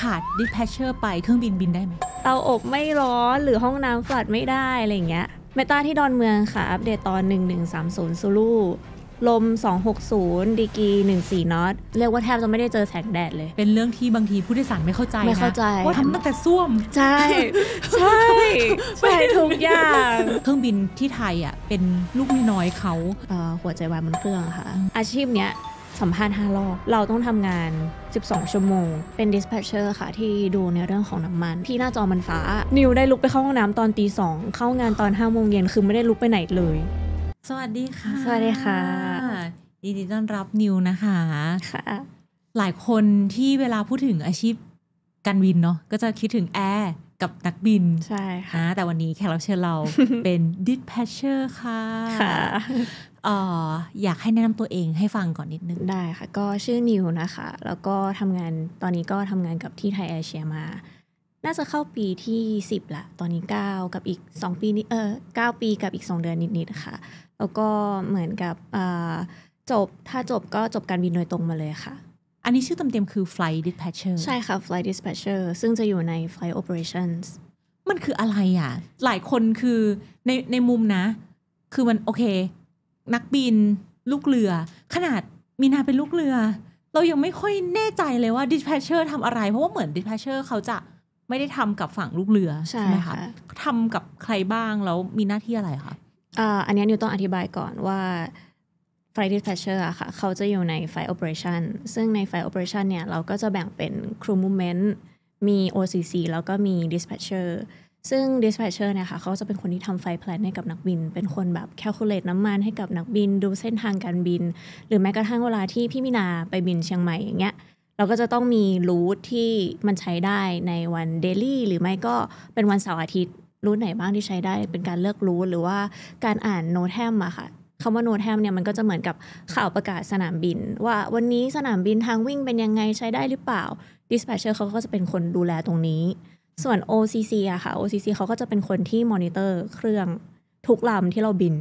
ขาดดิแพชเชอร์ไปเครื่องบินบินได้ไหมเตาอบไม่ร้อน หรือห้องน้ำฝาดไม่ได้ อะไรอย่างเงี้ย เมตาที่ดอนเมืองค่ะ อัปเดตตอน 1130ซูลูลม 260 ดีกี 14นอตเรียกว่าแทบจะไม่ได้เจอแสงแดดเลย เป็นเรื่องที่บางทีผู้โดยสารไม่เข้าใจไม่เข้าใจว่าทำตั้งแต่ส้วม ใช่ ใช่ใช่ทุกอย่าง เครื่องบินที่ไทยอ่ะเป็นลูกน้อยเขาหัวใจวายบนเครื่องค่ะอาชีพเนี้ยสัมภาษณ์5รอบ เราต้องทำงาน 12 ชั่วโมง เป็น dispatcher ค่ะ ที่ดูในเรื่องของน้ำมัน ที่หน้าจอมันฟ้า นิวได้ลุกไปเข้าห้องน้ำตอนตีสองเข้างานตอน5โมงเย็นคือไม่ได้ลุกไปไหนเลย สวัสดีค่ะ สวัสดีค่ะยินดีต้อนรับนิวนะคะค่ะหลายคนที่เวลาพูดถึงอาชีพการบินเนาะ ก็จะคิดถึงแอร์กับนักบิน ใช่ค่ะแต่วันนี้แขกรับเชิญเราเป็นดิสแพชเชอร์ค่ะอยากให้แนะนำตัวเองให้ฟังก่อนนิดนึงได้ค่ะ ก็ชื่อนิวนะคะ แล้วก็ทำงานตอนนี้ก็ทำงานกับที่ไทยแอเชียมา น่าจะเข้าปีที่ 10ละตอนนี้ 9 กับอีก 2 ปีนี้เออ9ปีกับอีก 2 เดือนนิดนิดค่ะ แล้วก็เหมือนกับจบถ้าจบก็จบการบินโดยตรงมาเลยค่ะ อันนี้ชื่อเต็มๆคือ flight dispatcher ใช่ค่ะ flight dispatcher ซึ่งจะอยู่ใน flight operations มันคืออะไรอ่ะหลายคนคือในในมุมนะ คือมันโอเคนักบินลูกเรือ ขนาดมีนาเป็นลูกเรือ เรายังไม่ค่อยแน่ใจเลยว่าดิสแพชเชอร์ทำอะไร เพราะว่าเหมือนดิสแพชเชอร์เขาจะไม่ได้ทำกับฝั่งลูกเรือ ใช่ไหมคะทำกับใครบ้าง แล้วมีหน้าที่อะไรคะอันนี้นิวต้องอธิบายก่อนว่าไฟดิสแพชเชอร์อะค่ะเขาจะอยู่ในไฟโอเปอเรชันซึ่งในไฟโอเปอเรชันเนี่ย เราก็จะแบ่งเป็นครูมูเมนต์มี OCC แล้วก็มีดิสแพเชอร์ซึ่ง dispatcher เนี่ยค่ะ เขาจะเป็นคนที่ทำไฟแพลนให้กับนักบิน เป็นคนแบบ calculate น้ำมันให้กับนักบิน ดูเส้นทางการบิน หรือแม้กระทั่งเวลาที่พี่มินาไปบินเชียงใหม่อย่างเงี้ย เราก็จะต้องมีรูทที่มันใช้ได้ในวันเดลี่หรือไม่ก็เป็นวันเสาร์อาทิตย์รูทไหนบ้างที่ใช้ได้ เป็นการเลือกรูทหรือว่าการอ่านโนแทมอะค่ะคำว่าโนแทมเนี่ยมันก็จะเหมือนกับข่าวประกาศสนามบินว่าวันนี้สนามบินทางวิ่งเป็นยังไงใช้ได้หรือเปล่า dispatcher เขาก็จะเป็นคนดูแลตรงนี้ส่วน OCC อะค่ะ OCC เขาก็จะเป็นคนที่มอนิเตอร์เครื่องทุกลำที่เราบิน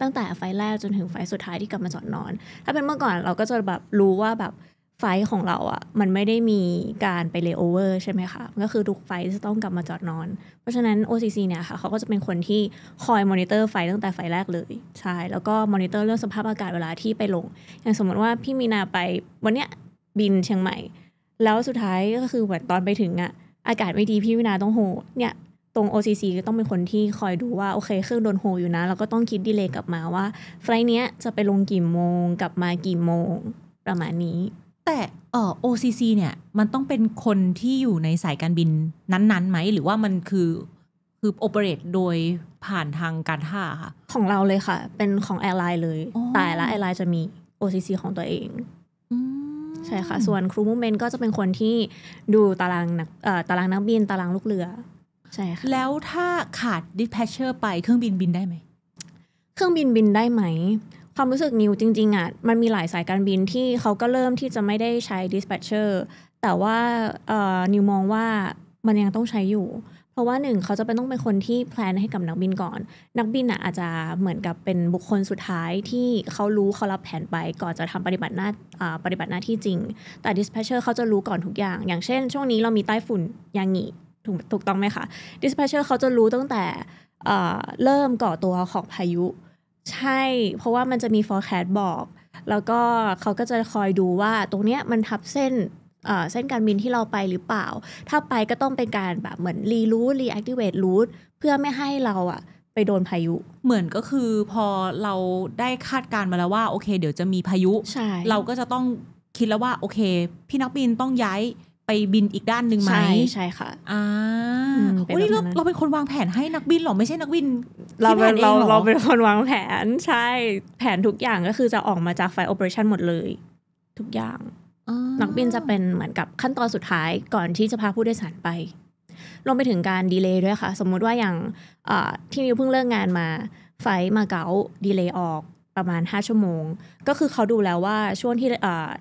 ตั้งแต่ไฟแรกจนถึงไฟสุดท้ายที่กลับมาจอดนอน ถ้าเป็นเมื่อก่อนเราก็จะแบบรู้ว่าแบบไฟของเราอะมันไม่ได้มีการไปเลโอเวอร์ใช่ไหมคะก็คือทุกไฟจะต้องกลับมาจอดนอน เพราะฉะนั้น OCC เนี่ยค่ะเขาก็จะเป็นคนที่คอยมอนิเตอร์ไฟตั้งแต่ไฟแรกเลยใช่แล้วก็มอนิเตอร์เรื่องสภาพอากาศเวลาที่ไปลง อย่างสมมติว่าพี่มีนาไปวันเนี้ยบินเชียงใหม่ แล้วสุดท้ายก็คือเหมือนตอนไปถึงอะอากาศไม่ดี พี่วินาต้องโห เนี่ย ตรง OCC ก็ต้องเป็นคนที่คอยดูว่าโอเคเครื่องโดนโหอยู่นะแล้วก็ต้องคิดดีเลย์กลับมาว่า ไฟล์เนี้ยจะไปลงกี่โมงกลับมากี่โมงประมาณนี้ แต่เออ OCC เนี่ย มันต้องเป็นคนที่อยู่ในสายการบินนั้นๆไหมหรือว่ามันคือคือโอเปเรตโดยผ่านทางการท่าค่ะของเราเลยค่ะ เป็นของแอร์ไลน์เลยแต่ละแอร์ไลน์จะมี OCC ของตัวเอง อืใช่ค่ะ ส่วนครูมูเมนก็จะเป็นคนที่ดูตารางนักตารางนักบินตารางลูกเรือ ใช่ค่ะ แล้วถ้าขาดดิสแพชเชอร์ไปเครื่องบินบินได้ไหม เครื่องบินบินได้ไหม ความรู้สึกนิวจริงๆอ่ะมันมีหลายสายการบินที่เขาก็เริ่มที่จะไม่ได้ใช้ดิสแพชเชอร์แต่ว่านิวมองว่ามันยังต้องใช้อยู่ราะว่าหนึ่งเขาจะเป็นต้องเป็นคนที่แพลนให้กับนักบินก่อนนักบินอ่ะอาจจะเหมือนกับเป็นบุคคลสุดท้ายที่เขารู้เขารับแผนไปก่อนจะทำปฏิบัติหน้าปฏิบัติหน้าที่จริง แต่ดิสเพชเชอร์เขาจะรู้ก่อนทุกอย่าง อย่างเช่น ช่วงนี้เรามีใต้ฝุ่นยางหงีถูก ถูกต้องไหมคะดิสเพชเชอร์เขาจะรู้ตั้งแต่เริ่มก่อตัวของพายุ ใช่ เพราะว่ามันจะมี forecast บอก แล้วก็เขาก็จะคอยดูว่าตรงเนี้ยมันทับเส้นเส้นการบินที่เราไปหรือเปล่า ถ้าไปก็ต้องเป็นการแบบเหมือนรีรูทรีแอคทีเวทรูทเพื่อไม่ให้เราอะไปโดนพายุ เหมือนก็คือพอเราได้คาดการมาแล้วว่าโอเคเดี๋ยวจะมีพายุ เราก็จะต้องคิดแล้วว่า โอเค พี่นักบินต้องย้ายไปบินอีกด้านหนึ่งไหมใช่ใช่ค่ะอ่าออ้นี่เราเราเป็นคนวางแผนให้นักบินหรอไม่ใช่นักบิน เราเป็นเราเราเป็นคนวางแผน ใช่ แผนทุกอย่างก็คือจะออกมาจากไฟโอเปอเรชั่นหมดเลย ทุกอย่างนักบินจะเป็นเหมือนกับขั้นตอนสุดท้ายก่อนที่จะพาผู้โดยสารไปรวมไปถึงการดีเลย์ด้วยค่ะ สมมุติว่าอย่างที่มิวเพิ่งเลิกงานมา ไฟมาเก๊าดีเลย์ออกประมาณ5ชั่วโมง ก็คือเขาดูแล้วว่าช่วงที่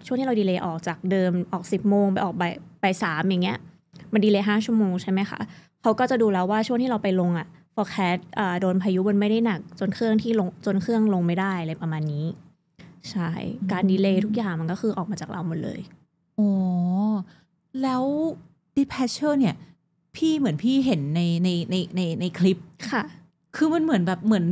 ช่วงที่เราดีเลย์ออกจากเดิมออก10โมงไปออกไปไปสามอย่างเงี้ย มันดีเลย์ห้าชั่วโมงใช่ไหมคะเขาก็จะดูแล้วว่าช่วงที่เราไปลงอะพอแคดโดนพายุมันไม่ได้หนักจนเครื่องที่ลงจนเครื่องลงไม่ได้อะไรประมาณนี้ใช่ การดีเลย์ทุกอย่างมันก็คือออกมาจากเราหมดเลยอ๋อแล้วดิเพชเชอร์เนี่ย พี่เหมือนพี่เห็นในในในในในคลิป ค่ะ คือมันเหมือนแบบเหมือน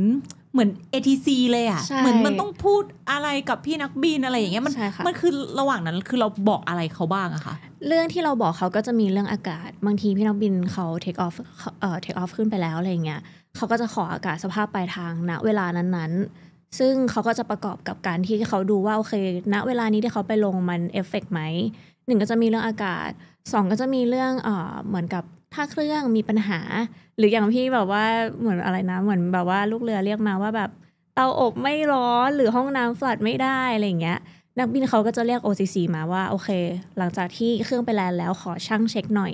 เหมือน ATC เลยอะ่ะเหมือนมันต้องพูดอะไรกับพี่นักบินอะไรอย่างเงี้ย มันมันคือระหว่างนั้นคือเราบอกอะไรเขาบ้างอะคะ เรื่องที่เราบอกเขาก็จะมีเรื่องอากาศ บางทีพี่นักบินเขาเทคออฟ เอ่อเทคออฟขึ้นไปแล้วอะไรเงี้ยเขาก็จะขออากาศสภาพปลายทางณเวลานั้น ๆซึ่งเขาก็จะประกอบกับการที่เขาดูว่าโอเค ณ เวลานี้ที่เขาไปลงมันเอฟเฟกไหมหนึ่งก็จะมีเรื่องอากาศ สองก็จะมีเรื่องเอ่อเหมือนกับถ้าเครื่องมีปัญหา หรืออย่างพี่แบบว่าเหมือนอะไรนะ เหมือนแบบว่า ลูกเรือเรียกมาว่าแบบ เตาอบไม่ร้อนหรือห้องน้ำฟลัดไม่ได้อะไรเงี้ย นักบินเขาก็จะเรียก OCC มาว่าโอเค หลังจากที่เครื่องไปแลนแล้วขอช่างเช็คหน่อย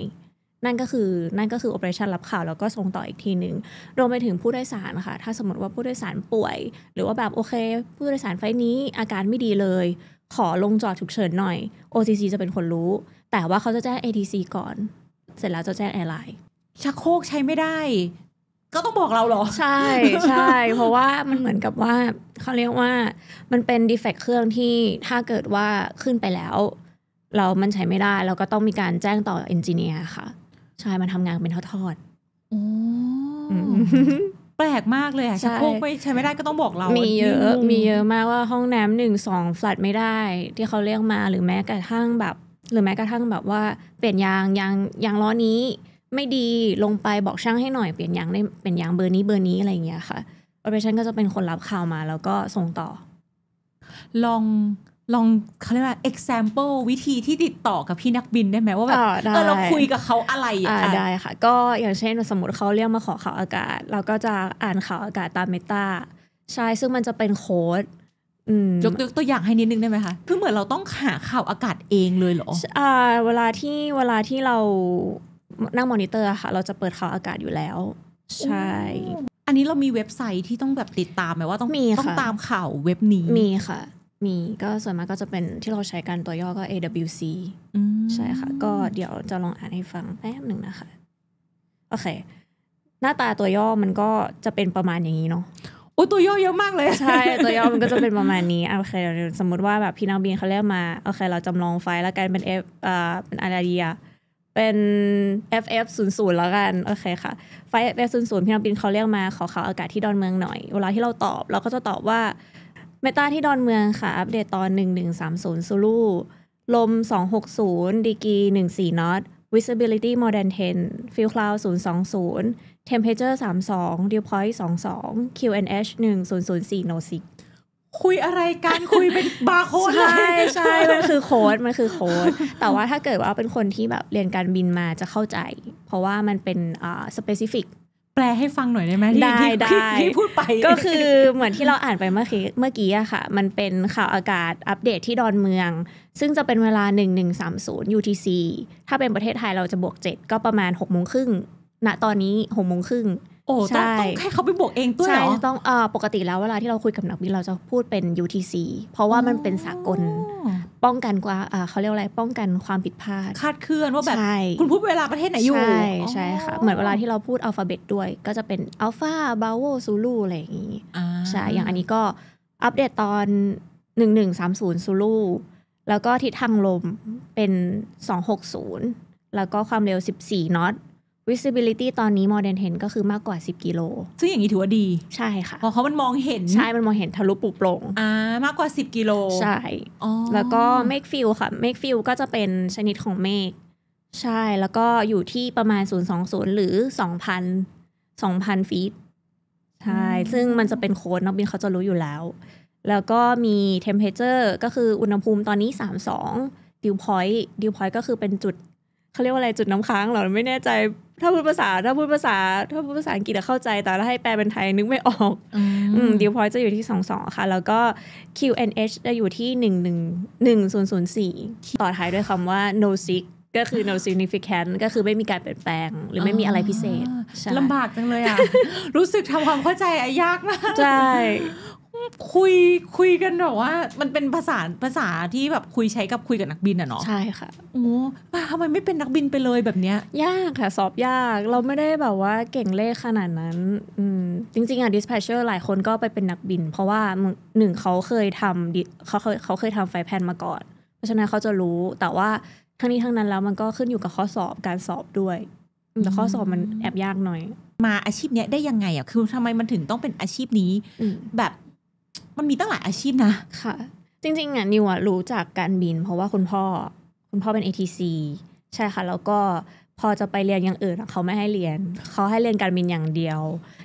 นั่นก็คือนั่นก็คือโอเปอเรชันรับข่าว แล้วก็ส่งต่ออีกทีหนึ่งรวมไปถึงผู้โดยสารค่ะถ้าสมมติว่าผู้โดยสารป่วย หรือว่าแบบโอเค ผู้โดยสารไฟนี้ อาการไม่ดีเลย ขอลงจอดฉุกเฉินหน่อย OCC จะเป็นคนรู้ แต่ว่าเขาจะแจ้ง ATC ก่อน เสร็จแล้วจะแจ้งแอร์ไลน์ชักโครกใช้ไม่ได้ ก็ต้องบอกเราเหรอ ใช่ใช่เพราะว่ามันเหมือนกับว่าเขาเรียกว่ามันเป็นดีเฟกต์เครื่องที่ถ้าเกิดว่าขึ้นไปแล้ว เรามันใช้ไม่ได้เราก็ต้องมีการแจ้งต่อเอนจิเนียร์ค่ะใช่ มันทำงานเป็นทอดแปลกมากเลยอะชักโครกไม่ใช้ไม่ได้ก็ต้องบอกเรา มีเยอะ มีเยอะมากว่าห้องน้ำหนึ่งสองฟลัดไม่ได้ที่เขาเรียกมา หรือแม้กระทั่งแบบ หรือแม้กระทั่งแบบว่าเปลี่ยนยางยางยางล้อนี้ ไม่ดี ลงไปบอกช่างให้หน่อยเปลี่ยนยางได้เปลี่ยนยางเบอร์นี้เบอร์นี้อะไรอย่างเงี้ยค่ะโอเปอเรชั่นก็จะเป็นคนรับข่าวมา แล้วก็ส่งต่อ ลองลองเขาเรียกว่า example วิธีที่ติดต่อกับพี่นักบินได้ไหมว่าแบบเออเราคุยกับเขาอะไรอ่ะได้ค่ะ ก็อย่างเช่นสมมติเขาเรียกมาขอข่าวอากาศ เราก็จะอ่านข่าวอากาศตามเมตาใช่ซึ่งมันจะเป็นโค้ดยกตัวอย่างให้นิดนึงได้ไหมคะคือเหมือนเราต้องหาข่าวอากาศเองเลยเหรอ อ่าเวลาที่เวลาที่เรานั่งมอนิเตอร์ค่ะเราจะเปิดข่าวอากาศอยู่แล้วใช่อันนี้เรามีเว็บไซต์ที่ต้องแบบติดตามไหมว่าต้องต้องตามข่าวเว็บนี้มีค่ะมีก็ส่วนมากก็จะเป็นที่เราใช้กันตัวย่อก็ AWC ใช่ค่ะ ก็เดี๋ยวจะลองอ่านให้ฟังแป๊บหนึ่งนะคะโอเค หน้าตาตัวย่อมันก็จะเป็นประมาณอย่างนี้เนาะโอ้ตัวย่อเยอะมากเลยใช่ตัวย่อมันก็จะเป็นประมาณนี้โอเค สมมติว่าแบบพี่นักบินเขาเรียกมาโอเค เราจำลองไฟล์แล้วกันเป็นเอฟอ่าเป็นอะไรดีอะเป็น FF 0 0แล้วกันโอเคค่ะ ไฟล์ FF 0 0พี่นักบินเขาเรียกมาขอข่าวอากาศที่ดอนเมืองหน่อยเวลาที่เราตอบเราก็จะตอบว่าเมตาที่ดอนเมืองค่ะ อัปเดตตอน 1130ซูลูลม 260ดีกี14นอต visibility more than 10 field cloud 020 temperature 32 dew point 22 QNH 1004 no 6คุยอะไรกันคุยเป็นบาร์โค้ดเลยใช่ใช่มันคือโค้ดมันคือโค้ด แต่ว่าถ้าเกิดว่าเป็นคนที่แบบเรียนการบินมาจะเข้าใจ เพราะว่ามันเป็นอ่า specific แปลให้ฟังหน่อยได้ไหมได้ได้ที่พูดไปก็คือเหมือนที่เราอ่านไปเมื่อกี้เมื่อกี้อะค่ะ มันเป็นข่าวอากาศอัปเดตที่ดอนเมือง ซึ่งจะเป็นเวลา 1130 UTC ถ้าเป็นประเทศไทยเราจะบวก 7 ก็ประมาณ6โมงครึ่งณตอนนี้6โมงครึ่งโอ้ต้องให้เขาไปบวกเองด้วยเหรอ ใช่ต้องอปกติแล้วเวลาที่เราคุยกับนักบิน เราจะพูดเป็น UTC เพราะว่ามันเป็นสากลป้องกันกว่าเขาเรียกอะไรป้องกันความผิดพลาดคาดเคลื่อนว่าแบบคุณพูดเวลาประเทศไหนอยู่ ใช่ ใช่ค่ะ เหมือนเวลาที่เราพูดอัลฟาเบตด้วย ก็จะเป็นอัลฟาบาโวซูลูอะไรอย่างนี้ใช่ อย่างอันนี้ก็อัปเดตตอน 1130ซูลูแล้วก็ทิศทางลมเป็น 260 แล้วก็ความเร็ว14นอต visibility ตอนนี้ m o เ e than 1ก็คือมากกว่า 10 กิโล ซึ่งอย่างนี้ถือว่าดี ใช่ค่ะ เพราะเขามันมองเห็นใช่มันมองเห็นทะลุปุโปรงอ่ามากกว่า 10 กิโล ใช่ แล้วก็ make f i l ค่ะ make f i l ก็จะเป็นชนิดของเมฆใช่แล้วก็อยู่ที่ประมาณ 020 หรือ 2,000 2,000ฟีตใช่ ซึ่งมันจะเป็นโค้ดนักบินเขาจะรู้อยู่แล้ว แล้วก็มี temperature ก็คืออุณหภูมิตอนนี้32 dew point dew point ก็คือเป็นจุดเขาเรียกว่าอะไรจุดน้ำค้างเหรอไม่แน่ใจถ้าพูดภาษา ถ้าพูดภาษา ถ้าพูดภาษาอังกฤษเข้าใจ แต่ถ้าให้แปลเป็นไทยนึกไม่ออกอืมดิวพอยจะอยู่ที่สองสองค่ะ แล้วก็ QNH จะอยู่ที่หนึ่งหนึ่งหนึ่งศูนย์ศูนย์สี่ต่อท้ายด้วยคำว่า no sick ก็คือ no significant ก็คือไม่มีการเปลี่ยนแปลงหรือไม่มีอะไรพิเศษลำบากจังเลยอ่ะ รู้สึกทำความเข้าใจอยากมากใช่คุยคุยกันแบบว่ามันเป็นภาษาภาษาที่แบบคุยใช้กับคุยกับนักบินอะเนาะใช่ค่ะโอ้มาทำไมไม่เป็นนักบินไปเลยแบบเนี้ยยากค่ะสอบยากเราไม่ได้แบบว่าเก่งเลขขนาดนั้นอืมจริงๆอะิสเพชเชอร์หลายคนก็ไปเป็นนักบิน เพราะว่าหนึ่งเขาเคยทำเขาเคยเขาเคยทำไฟแพนมาก่อน เพราะฉะนั้นเขาจะรู้แต่ว่าทั้งนี้ทั้งนั้นแล้ว มันก็ขึ้นอยู่กับข้อสอบการสอบด้วย แต่ข้อสอบมันแอบยากหน่อย มาอาชีพเนี้ยได้ยังไงอ่ะคือทำไมมันถึงต้องเป็นอาชีพนี้แบบมันมีตั้งหลายอาชีพนะ ค่ะ จริง ๆอ่ะนิวอ่ะรู้จากการบิน เพราะว่าคุณพ่อคุณพ่อเป็น ATC ใช่ค่ะ แล้วก็พอจะไปเรียน อย่างอื่น เขาไม่ให้เรียน เขาให้เรียนการบินอย่างเดียว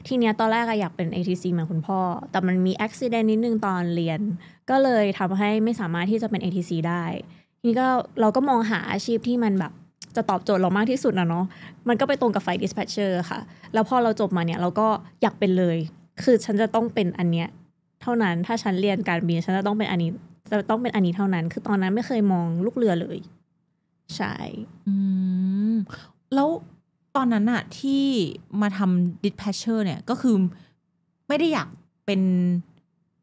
ทีเนี้ยตอนแรกอยากเป็น ATC เหมือนคุณพ่อ แต่มันมีอุบิเหตุนิดนึงตอนเรียน ก็เลยทำให้ไม่สามารถที่จะเป็น ATC ได้ทีนี้ก็เราก็มองหาอาชีพที่มันแบบจะตอบโจทย์เรามากที่สุดนะเนาะมันก็ไปตรงกับไฟิสแพชเชอร์ค่ะ แล้วพอเราจบมาเนี่ยเราก็อยากเป็นเลย คือฉันจะต้องเป็นอันเนี้ยเท่านั้นถ้าฉันเรียนการบินฉันจะต้องเป็นอันนี้ จะต้องเป็นอันนี้เท่านั้นคือตอนนั้นไม่เคยมองลูกเรือเลยใช่แล้วตอนนั้นอะที่มาทำดิสแพชเชอร์เนี่ย ก็คือ ไม่ได้อยากเป็น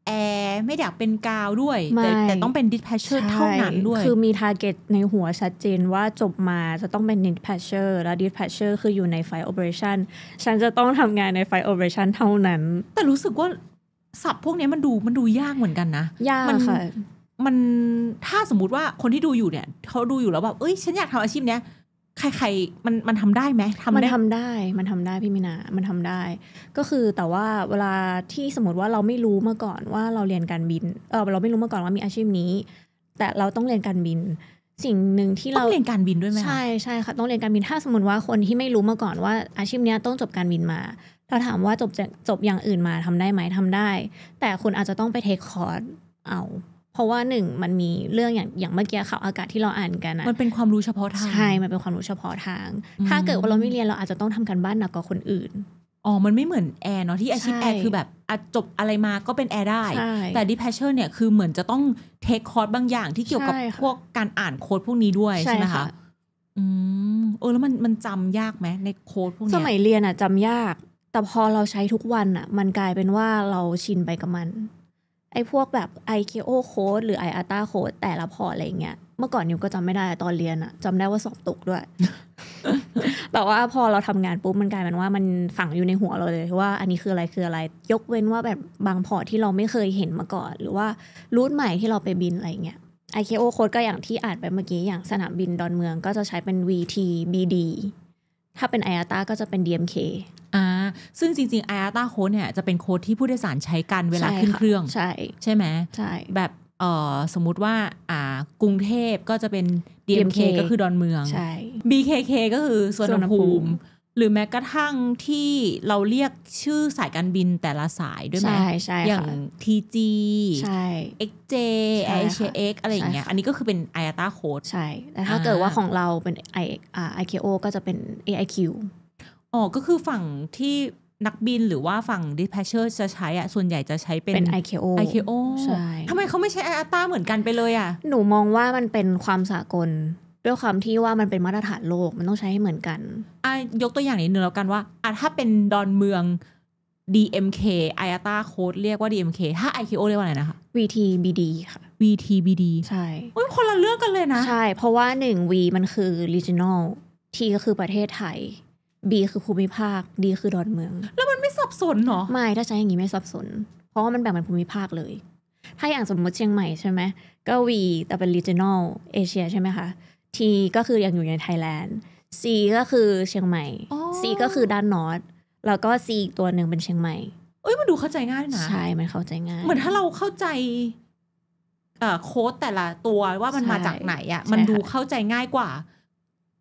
แอร์ไม่อยากเป็นกาวด้วยแต่แต่ต้องเป็นดิสแพชเชอร์เท่านั้น ด้วย คือมีทาร์เก็ตในหัวชัดเจนว่าจบมาจะต้องเป็นดิสแพชเชอร์แล้วดิสแพชเชอร์คืออยู่ในไฟโอเปอเรชันฉันจะต้องทำงานในไฟโอเปอเรชันเท่านั้น แต่รู้สึกว่าศัพท์พวกนี้มันดูมันดูยากเหมือนกันนะยากค่ะมันถ้าสมมติว่าคนที่ดูอยู่เนี่ยเขาดูอยู่แล้วแบบเอ้ยฉันอยากทำอาชีพเนี้ยใครๆมันมันทำได้ไหมทำได้ มันทำได้มันทำได้พี่มินามันทำได้ ก็คือแต่ว่าเวลาที่สมมติว่าเราไม่รู้มาก่อนว่าเราเรียนการบิน เออเราไม่รู้มาก่อนว่ามีอาชีพนี้ แต่เราต้องเรียนการบิน สิ่งหนึ่งที่เราต้องเรียนการบินด้วยไหมใช่ใช่ค่ะต้องเรียนการบินถ้าสมมติว่าคนที่ไม่รู้มาก่อนว่า อาชีพนี้ต้องจบการบินมาเราถามว่าจบจบอย่างอื่นมาทำได้ไหมทำได้ แต่คุณอาจจะต้องไปเทคคอร์สเอาเพราะว่าหนึ่งมันมีเรื่องอย่างอย่างเมื่อกี้ข่าวอากาศที่เราอ่านกันนะมันเป็นความรู้เฉพาะทางใช่มันเป็นความรู้เฉพาะทาง ถ้าเกิดว่าเราไม่เรียนเราอาจจะต้องทำกันบ้านหนักกว่าคนอื่น อ๋อ มันไม่เหมือนแอร์เนาะที่อาชีพแอร์คือแบบจบอะไรมาก็เป็นแอร์ได้แต่ดิพชเชอร์เนี่ยคือเหมือนจะต้องเทคคอร์สบางอย่างที่เกี่ยวกับพวกการอ่านโค้ดพวกนี้ด้วยใช่ไหมคะอืมเออแล้วมันมันจำยากไหมในโค้ดพวกนี้สมัยเรียนอะจำยากแต่พอเราใช้ทุกวันอะมันกลายเป็นว่าเราชินไปกับมัน ไอ้พวกแบบ IKO code หรือ IATA code แต่ละพออะไรเงี้ยเมื่อก่อนนิวก็จำไม่ได้ตอนเรียนอะจำได้ว่าสอบตกด้วย แต่ว่าพอเราทำงานปุ๊บมันกลายเป็นว่ามันฝังอยู่ในหัวเราเลยว่าอันนี้คืออะไรคืออะไร ยกเว้นว่าแบบบางพอที่เราไม่เคยเห็นมาก่อน หรือว่ารูทใหม่ที่เราไปบินอะไรเงี้ย IKO code ก็อย่างที่อ่านไปเมื่อกี้อย่างสนามบินดอนเมือง ก็จะใช้เป็น VTBD ถ้าเป็น i า t a ก็จะเป็น DMK อ่า ซึ่งจริงๆ i า t a โค้ดเนี่ย จะเป็นโค้ดที่ผู้โดยสารใช้กันเวลาขึ้นเครื่อง ใช่ ใช่ไหมใช่แบบ เอ่อ สมมุติว่า อ่ากรุงเทพก็จะเป็น DMK, DMK ก็คือดอนเมืองใช่ BKK ก็คือสวนภูมิหรือแม้กระทั่งที่เราเรียกชื่อสายการบินแต่ละสายด้วยไหมใช่ใช่อย่าง TG ใช่ XJ i a X อะไรอย่างเงี้ย อันนี้ก็คือเป็น IATA code ใช่ แต่ถ้าเกิดว่าของเราเป็น I IKO ก็จะเป็น AIQ อ๋อก็คือฝั่งที่นักบินหรือว่าฝั่ง dispatcher จะใช้อะส่วนใหญ่จะใช้เป็นเป็น IKO IKO ใช่ทำไมเขาไม่ใช้ IATA เหมือนกันไปเลยอะหนูมองว่ามันเป็นความสากลด้วยความที่ว่ามันเป็นมาตรฐานโลกมันต้องใช้ให้เหมือนกันอยกตัวอย่างนิดนึงแล้วกันว่าอ่ะถ้าเป็นดอนเมือง DMK i a t a code เรียกว่า DMK ถ้า i K o เรียกว่าอะไรนะคะ VTBD ค่ะ VTBD ใช่โอ้ยคนละเรื่องกันเลยนะ ใช่ เพราะว่าหนึ่ง V มันคือ regional T ก็คือประเทศไทย B คือภูมิภาค D คือดอนเมือง แล้วมันไม่สับสนเนาะไม่ถ้าใช้อย่างนี้ไม่สับสน เพราะว่ามันแบ่งเป็นภูมิภาคเลย ถ้าอย่างสมมติเชียงใหม่ใช่ไหมก็ V แต่เป็น regional เอเชียใช่ไหมคะทีก็คือยังอยู่ในไทยแลนด์ซีก็คือเชียงใหม่ซีก็คือด้านนอตแล้วก็ซีอีกตัวหนึ่งเป็นเชียงใหม่เอ้ยมันดูเข้าใจง่ายนะใช่มันเข้าใจง่ายเหมือนถ้าเราเข้าใจโค้ดแต่ละตัวว่ามันมาจากไหนอะ่ะมันดูเข้าใจง่ายกว่า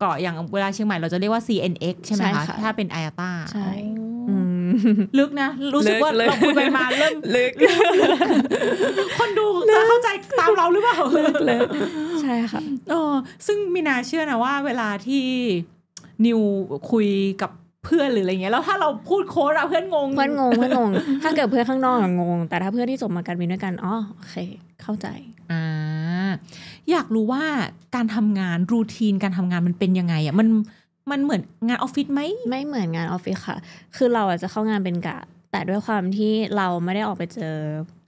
กะอย่างเวลาเชียงใหม่ เราจะเรียกว่า CNX ใช่ไหมคะถ้าเป็นไอ t a ใช่ลึกนะรู้สึกว่าเราพูดไปมาเริ่มลึก คนดูจะเข้าใจตามเราหรือเปล่าลึกเลย ใช่ค่ะอออซึ่งมีนาเชื่อนะว่าเวลาที่นิวคุยกับเพื่อนหรืออะไรเงี้ยแล้วถ้าเราพูดโค้ดเราเพื่อนงงเพื่อนงงเพื่อนงงถ้าเกิดเพื่อนข้างนอกงงแต่ถ้าเพื่อนที่จบมาการบินด้วยกันอ๋อโอเค เข้าใจ อ่า อยากรู้ว่าการทำงานรูทีนการทำงานมันเป็นยังไงอ่ะมันมันเหมือนงานออฟฟิศไหมไม่เหมือนงานออฟฟิศค่ะ คือเราอาจจะเข้างานเป็นกะ แต่ด้วยความที่เราไม่ได้ออกไปเจอ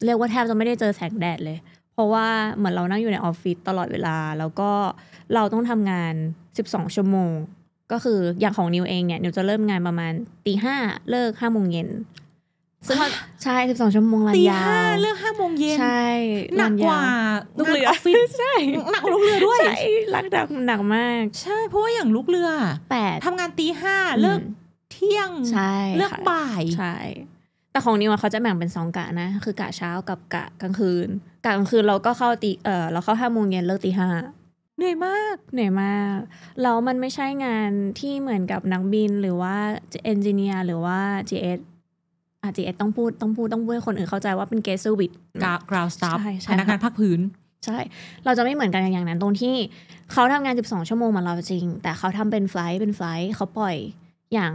เรียกว่าแทบจะไม่ได้เจอแสงแดดเลย เพราะว่าเหมือนเรานั่งอยู่ในออฟฟิศตลอดเวลา แล้วก็เราต้องทำงาน 12 ชั่วโมง ก็คืออย่างของนิวเอง เนี่ยนิวจะเริ่มงานประมาณตีห้าเลิกห้าโมงเย็นซึ่งใช่สิบสองชั่วโมงลันยาวาเรื่องห้าโมงเย็นใช่หนักกว่าลูกเรือใช่หนักกว่าลูกเรือด้วยใช่รักดักหนักมาก ใช่เพราะว่าอย่างลูกเรือแปดทำงานตีห้าเลิกเที่ยงใช่เลิกบ่ายใช่ แต่ของนิวเขาจะแบ่งเป็นสองกะนะ คือกะเช้ากับกะกลางคืน กะกลางคืนเราก็เข้าตีเออเราเข้าห้าโมงเย็นเลิกตีห้าเหนื่อยมากเหนื่อยมากแล้วมันไม่ใช่งานที่เหมือนกับนักบินหรือว่าเอนจิเนียร์หรือว่า GS จีเอต้องพูดต้องพูดต้องพูดให้คนอื่นเข้าใจว่าเป็นเกส s t s e r ิ i ก e g r o u า d ์ t a f พนักงานภาคพื้น ใช่ เราจะไม่เหมือนกันอย่างนั้น ตรงที่เขาทำงาน 12 ชั่วโมงเหมือนเราจริง แต่เขาทำเป็นไฟล์เป็นไฟล์เขาปล่อยอย่าง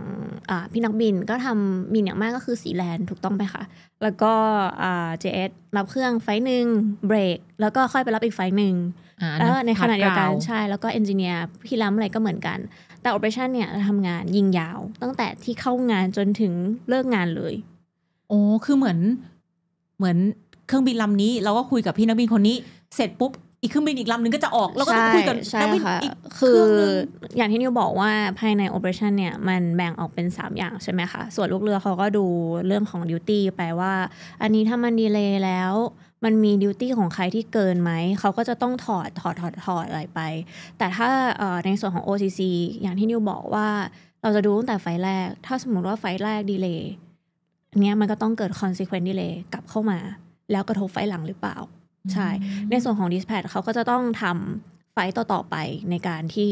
พี่นักบินก็ทำบินอย่างมากก็คือสีแลนถูกต้องไหมคะแล้วก็ JS รับเครื่องไฟหนึ่งเบรกแล้วก็ค่อยไปรับอีกไฟหนึ่งแล้วในขณะเดียวกันใช่แล้วก็เอนจิเนียร์พี่ล้ำอะไรก็เหมือนกัน แต่โอเปอเรชั่นเนี่ยทำงานยิงยาวตั้งแต่ที่เข้างานจนถึงเลิกงานเลยโอ้คือเหมือน เหมือนเครื่องบินลำนี้ เราก็คุยกับพี่นักบินคนนี้ เสร็จปุ๊บ อีกเครื่องบินอีกลำหนึ่งก็จะออกแล้วก็ต้องคุยกับนักบินอีกคืออย่างที่นิวบอกว่าภายในโอเปอเรชั่นเนี่ยมันแบ่งออกเป็น 3 อย่างใช่ไหมคะส่วนลูกเรือเขาก็ดูเรื่องของดิวตี้ไปว่า อันนี้ถ้ามันดีเลย์แล้ว มันมีดิวตี้ของใครที่เกินไหมเขาก็จะต้องถอดถอดถอดถอดอะไรไปแต่ถ้าในส่วนของ OCC อย่างที่นิวบอกว่า เราจะดูตั้งแต่ไฟแรก ถ้าสมมติว่าไฟแรกดีเลย์อันนี้มันก็ต้องเกิด consequence delay กลับเข้ามา แล้วกระทบไฟหลังหรือเปล่า ใช่ ในส่วนของ dispatch เขาก็จะต้องทำไฟต่อๆไปในการที่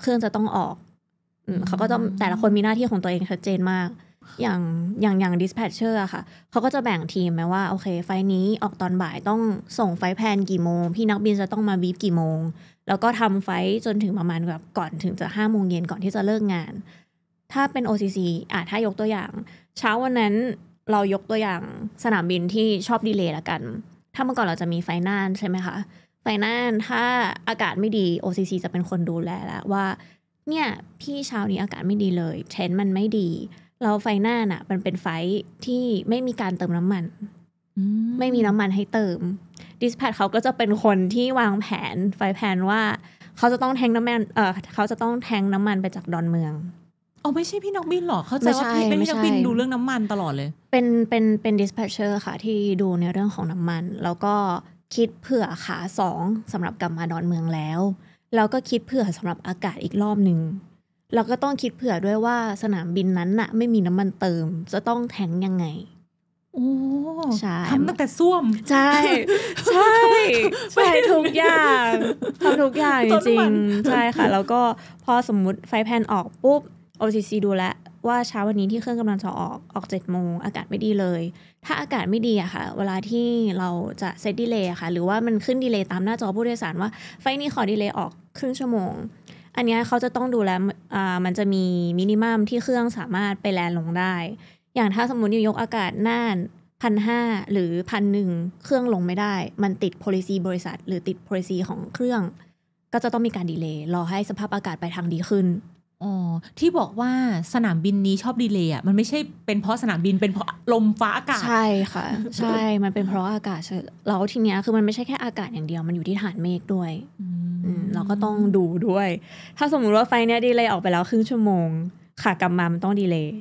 เครื่องจะต้องออกเขาก็ต้องแต่ละคนมีหน้าที่ของตัวเองชัดเจนมาก อย่างอย่างอย่าง dispatcher ค่ะเขาก็จะแบ่งทีมไหมว่าโอเค ไฟนี้ออกตอนบ่ายต้องส่งไฟแพนกี่โมง พี่นักบินจะต้องมาบีบกี่โมง แล้วก็ทำไฟจนถึงประมาณแบบก่อนถึงจะห้าโมงเย็นก่อนที่จะเลิกงานถ้าเป็น OCC อ่ะถ้ายกตัวอย่าง เช้าวันนั้นเรายกตัวอย่างสนามบินที่ชอบดีเลย์ละกัน ถ้าเมื่อก่อนเราจะมีไฟนานใช่ไหมคะ ไฟนานถ้าอากาศไม่ดี OCC จะเป็นคนดูแลแล้วว่า เนี่ยพี่เช้านี้อากาศไม่ดีเลย เทรนมันไม่ดี เราไฟนานอ่ะ มันเป็นไฟที่ไม่มีการเติมน้ำมันไม่มีน้ำมันให้เติมดิสแพดเขาก็จะเป็นคนที่วางแผนไฟแผนว่าเขาจะต้องแทงน้ำมันเออเขาจะต้องแทงน้ำมันไปจากดอนเมืองอ๋อไม่ใช่พี่นกบินหรอเข้าใจว่าพี่เป็นพี่นกบินดูเรื่องน้ำมันตลอดเลยเป็นเป็นเป็น dispatcher ค่ะ ที่ดูในเรื่องของน้ำมัน แล้วก็คิดเผื่อ ขาสองสำหรับกลับมาดอนเมืองแล้วแล้วก็คิดเผื่อสำหรับอากาศอีกรอบหนึ่งเราก็ต้องคิดเผื่อด้วยว่าสนามบินนั้นน่ะไม่มีน้ำมันเติม จะต้องแทงยังไงโอ้ใช่ทำตั้งแต่ส้วมใช่ใช่ใช่ทุกอย่างทำทุกอย่างจริงใช่ค่ะ แล้วก็พอสมมุติไฟแพนออกปุ๊บ OCC ดูแลว่าเช้าวันนี้ที่เครื่องกำลังจะออกออก7โมง อากาศไม่ดีเลย ถ้าอากาศไม่ดีอะค่ะเวลาที่เราจะเซตดีเลย์ค่ะหรือว่ามันขึ้นดีเลย์ตามหน้าจอผู้โดยสารว่าไฟนี้ขอดีเลย์ออกครึ่งชั่วโมง อันนี้เขาจะต้องดูแลมันจะมีมินิมัมที่เครื่องสามารถไปแลนลงได้ อย่างถ้าสมมติยกอากาศน่านพันห้าหรือพันหนึ่งเครื่องลงไม่ได้ มันติด policy บริษัทหรือติด policy ของเครื่อง ก็จะต้องมีการดีเลย์รอให้สภาพอากาศไปทางดีขึ้นอ๋อที่บอกว่าสนามบินนี้ชอบดีเลย์อ่ะมันไม่ใช่เป็นเพราะสนามบินเป็นเพราะลมฟ้าอากาศใช่ค่ะ ใช่มันเป็นเพราะอากาศแล้วทีเนี้ยคือมันไม่ใช่แค่อากาศอย่างเดียว มันอยู่ที่ฐานเมฆด้วย เราก็ต้องดูด้วย ถ้าสมมุติว่าไฟเนี้ยดีเลย์ออกไปแล้วครึ่งชั่วโมงขากลับมามันต้องดีเลย์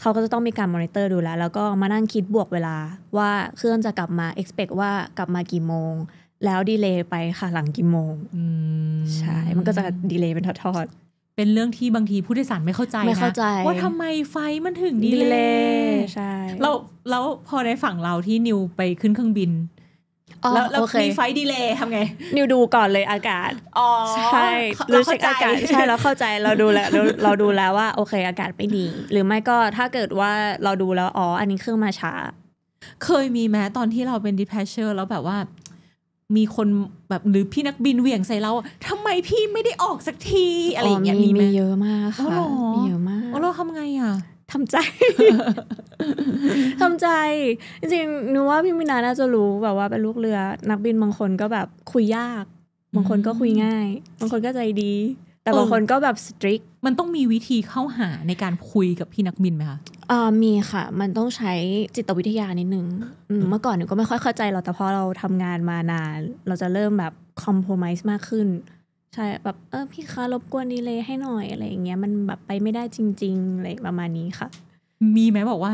เขาก็จะต้องมีการมอนิเตอร์ดูแลแล้วก็มานั่งคิดบวกเวลาว่าเครื่องจะกลับมา expect ว่ากลับมากี่โมง แล้วดีเลย์ไปค่ะหลังกี่โมงใช่มันก็จะดีเลย์เป็นทอดๆเป็นเรื่องที่บางทีผู้โดยสารไม่เข้าใจนะใจว่าทำไมไฟมันถึงดีเลยใช่เราแล้วพอในฝั่งเราที่นิวไปขึ้นเครื่องบินแล้วเรามีไฟดีเลยททำไงนิวดูก่อนเลยอากาศอ๋อใช่เราเข้าใจใช่ แล้วเข้าใจเราดูแล้วเราดูแล้วว่า โอเค อากาศไม่ดี หรือไม่ก็ถ้าเกิดว่าเราดูแล้วอ๋ออันนี้เครื่องมาช้าเคยมีแม้ตอนที่เราเป็นดิเพชเชอร์แล้วแบบว่ามีคนแบบหรือพี่นักบินเหวี่ยงใส่เราทำไมพี่ไม่ได้ออกสักที อะไรอย่างเงี้ยมีมีเยอะมากค่ะมีเยอะมากแล้วทำไงอ่ะทำใจทำใจ จริงๆนูว่าพี่มินาน่าจะรู้แบบว่าเป็นลูกเรือ นักบินบางคนก็แบบคุยยากบางคนก็คุยง่ายบางคนก็ใจดีแต่บางคนก็แบบสตริกมันต้องมีวิธีเข้าหาในการคุยกับพี่นักบินไหมคะเออมีค่ะ มันต้องใช้จิตวิทยานิดนึง เมื่อก่อนหนูก็ไม่ค่อยเข้าใจเราแต่พอเราทำงานมานาน เราจะเริ่มแบบคอมโพมิสมากขึ้นใช่แบบเออพี่คะรบกวนดีเลยให้หน่อยอะไรอย่างเงี้ยมันแบบไปไม่ได้จริงๆอะไรประมาณนี้ค่ะ มีไหมบอกว่า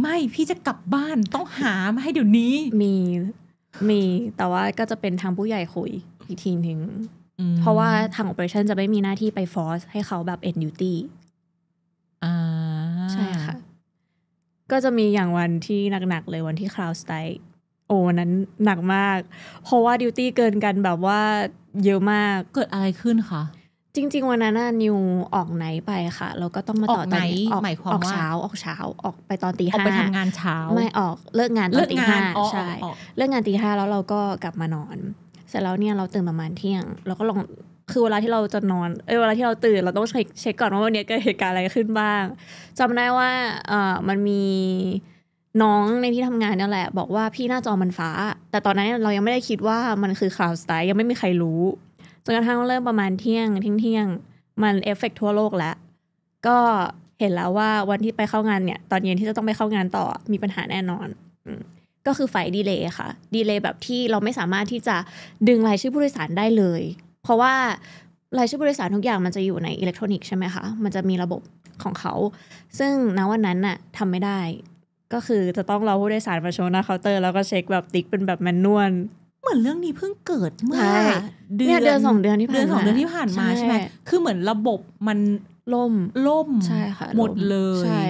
ไม่พี่จะกลับบ้านต้องหามาให้เดี๋ยวนี้มี มี แต่ว่าก็จะเป็นทางผู้ใหญ่คุยอีกทีหนึ่งเพราะว่าทางโอเปอเรชั่นจะไม่มีหน้าที่ไปฟอร์สให้เขาแบบ end duty ใช่ค่ะ ก็จะมีอย่างวันที่หนักๆ เลยวันที่คลาวสไตล์โอ้นั้นหนักมาก เพราะว่าดิวตี้เกินกันแบบว่าเยอะมากเกิดอะไรขึ้นคะจริงๆวันนั้นนิวออกไหนไปค่ะแล้วก็ต้องมาต่อตอนออกออกเช้าออกเช้า ออกไปตอนตีห้าออกไปทำงานเช้า ไม่ออกเลิกงานตอนตีห้าใช่ เลิกงานตีห้าแล้วเราก็กลับมานอนเสร็จแล้วเนี่ยเราตื่นประมาณเที่ยงเราก็ลองคือเวลาที่เราจะนอนเออเวลาที่เราตื่นเราต้องเช็คก่อนว่าวันนี้เกิดเหตุการณ์อะไรขึ้นบ้าง จำได้ว่าเอ่อมันมีน้องในที่ทำงานนี่แหละบอกว่าพี่หน้าจอมันฟ้า แต่ตอนนั้นเรายังไม่ได้คิดว่ามันคือข่าวสไตล์ยังไม่มีใครรู้ จนกระทั่งเริ่มประมาณเที่ยงเที่ยงเที่ยงมันเอฟเฟกทั่วโลกแล้ว ก็เห็นแล้วว่าวันที่ไปเข้างานเนี่ย ตอนเย็นที่จะต้องไปเข้างานต่อมีปัญหาแน่นอนอืก็คือไฟดีเลย์ค่ะ ดีเลย์แบบที่เราไม่สามารถที่จะดึงรายชื่อผู้โดยสารได้เลย เพราะว่า รายชื่อผู้โดยสารทุกอย่างมันจะอยู่ในอิเล็กทรอนิกส์ใช่ไหมคะ มันจะมีระบบของเขา ซึ่งณวันนั้นน่ะทำไม่ได้ ก็คือจะต้องรอผู้โดยสารมาโชว์หน้าเคาน์เตอร์แล้วก็เช็คแบบติ๊กเป็นแบบแมนนวล เหมือนเรื่องนี้เพิ่งเกิดเมื่อเดือนสองเดือนที่ผ่านมาใช่ไหมคือเหมือนระบบมันล่มล่มใช่ค่ะหมดเลยใช่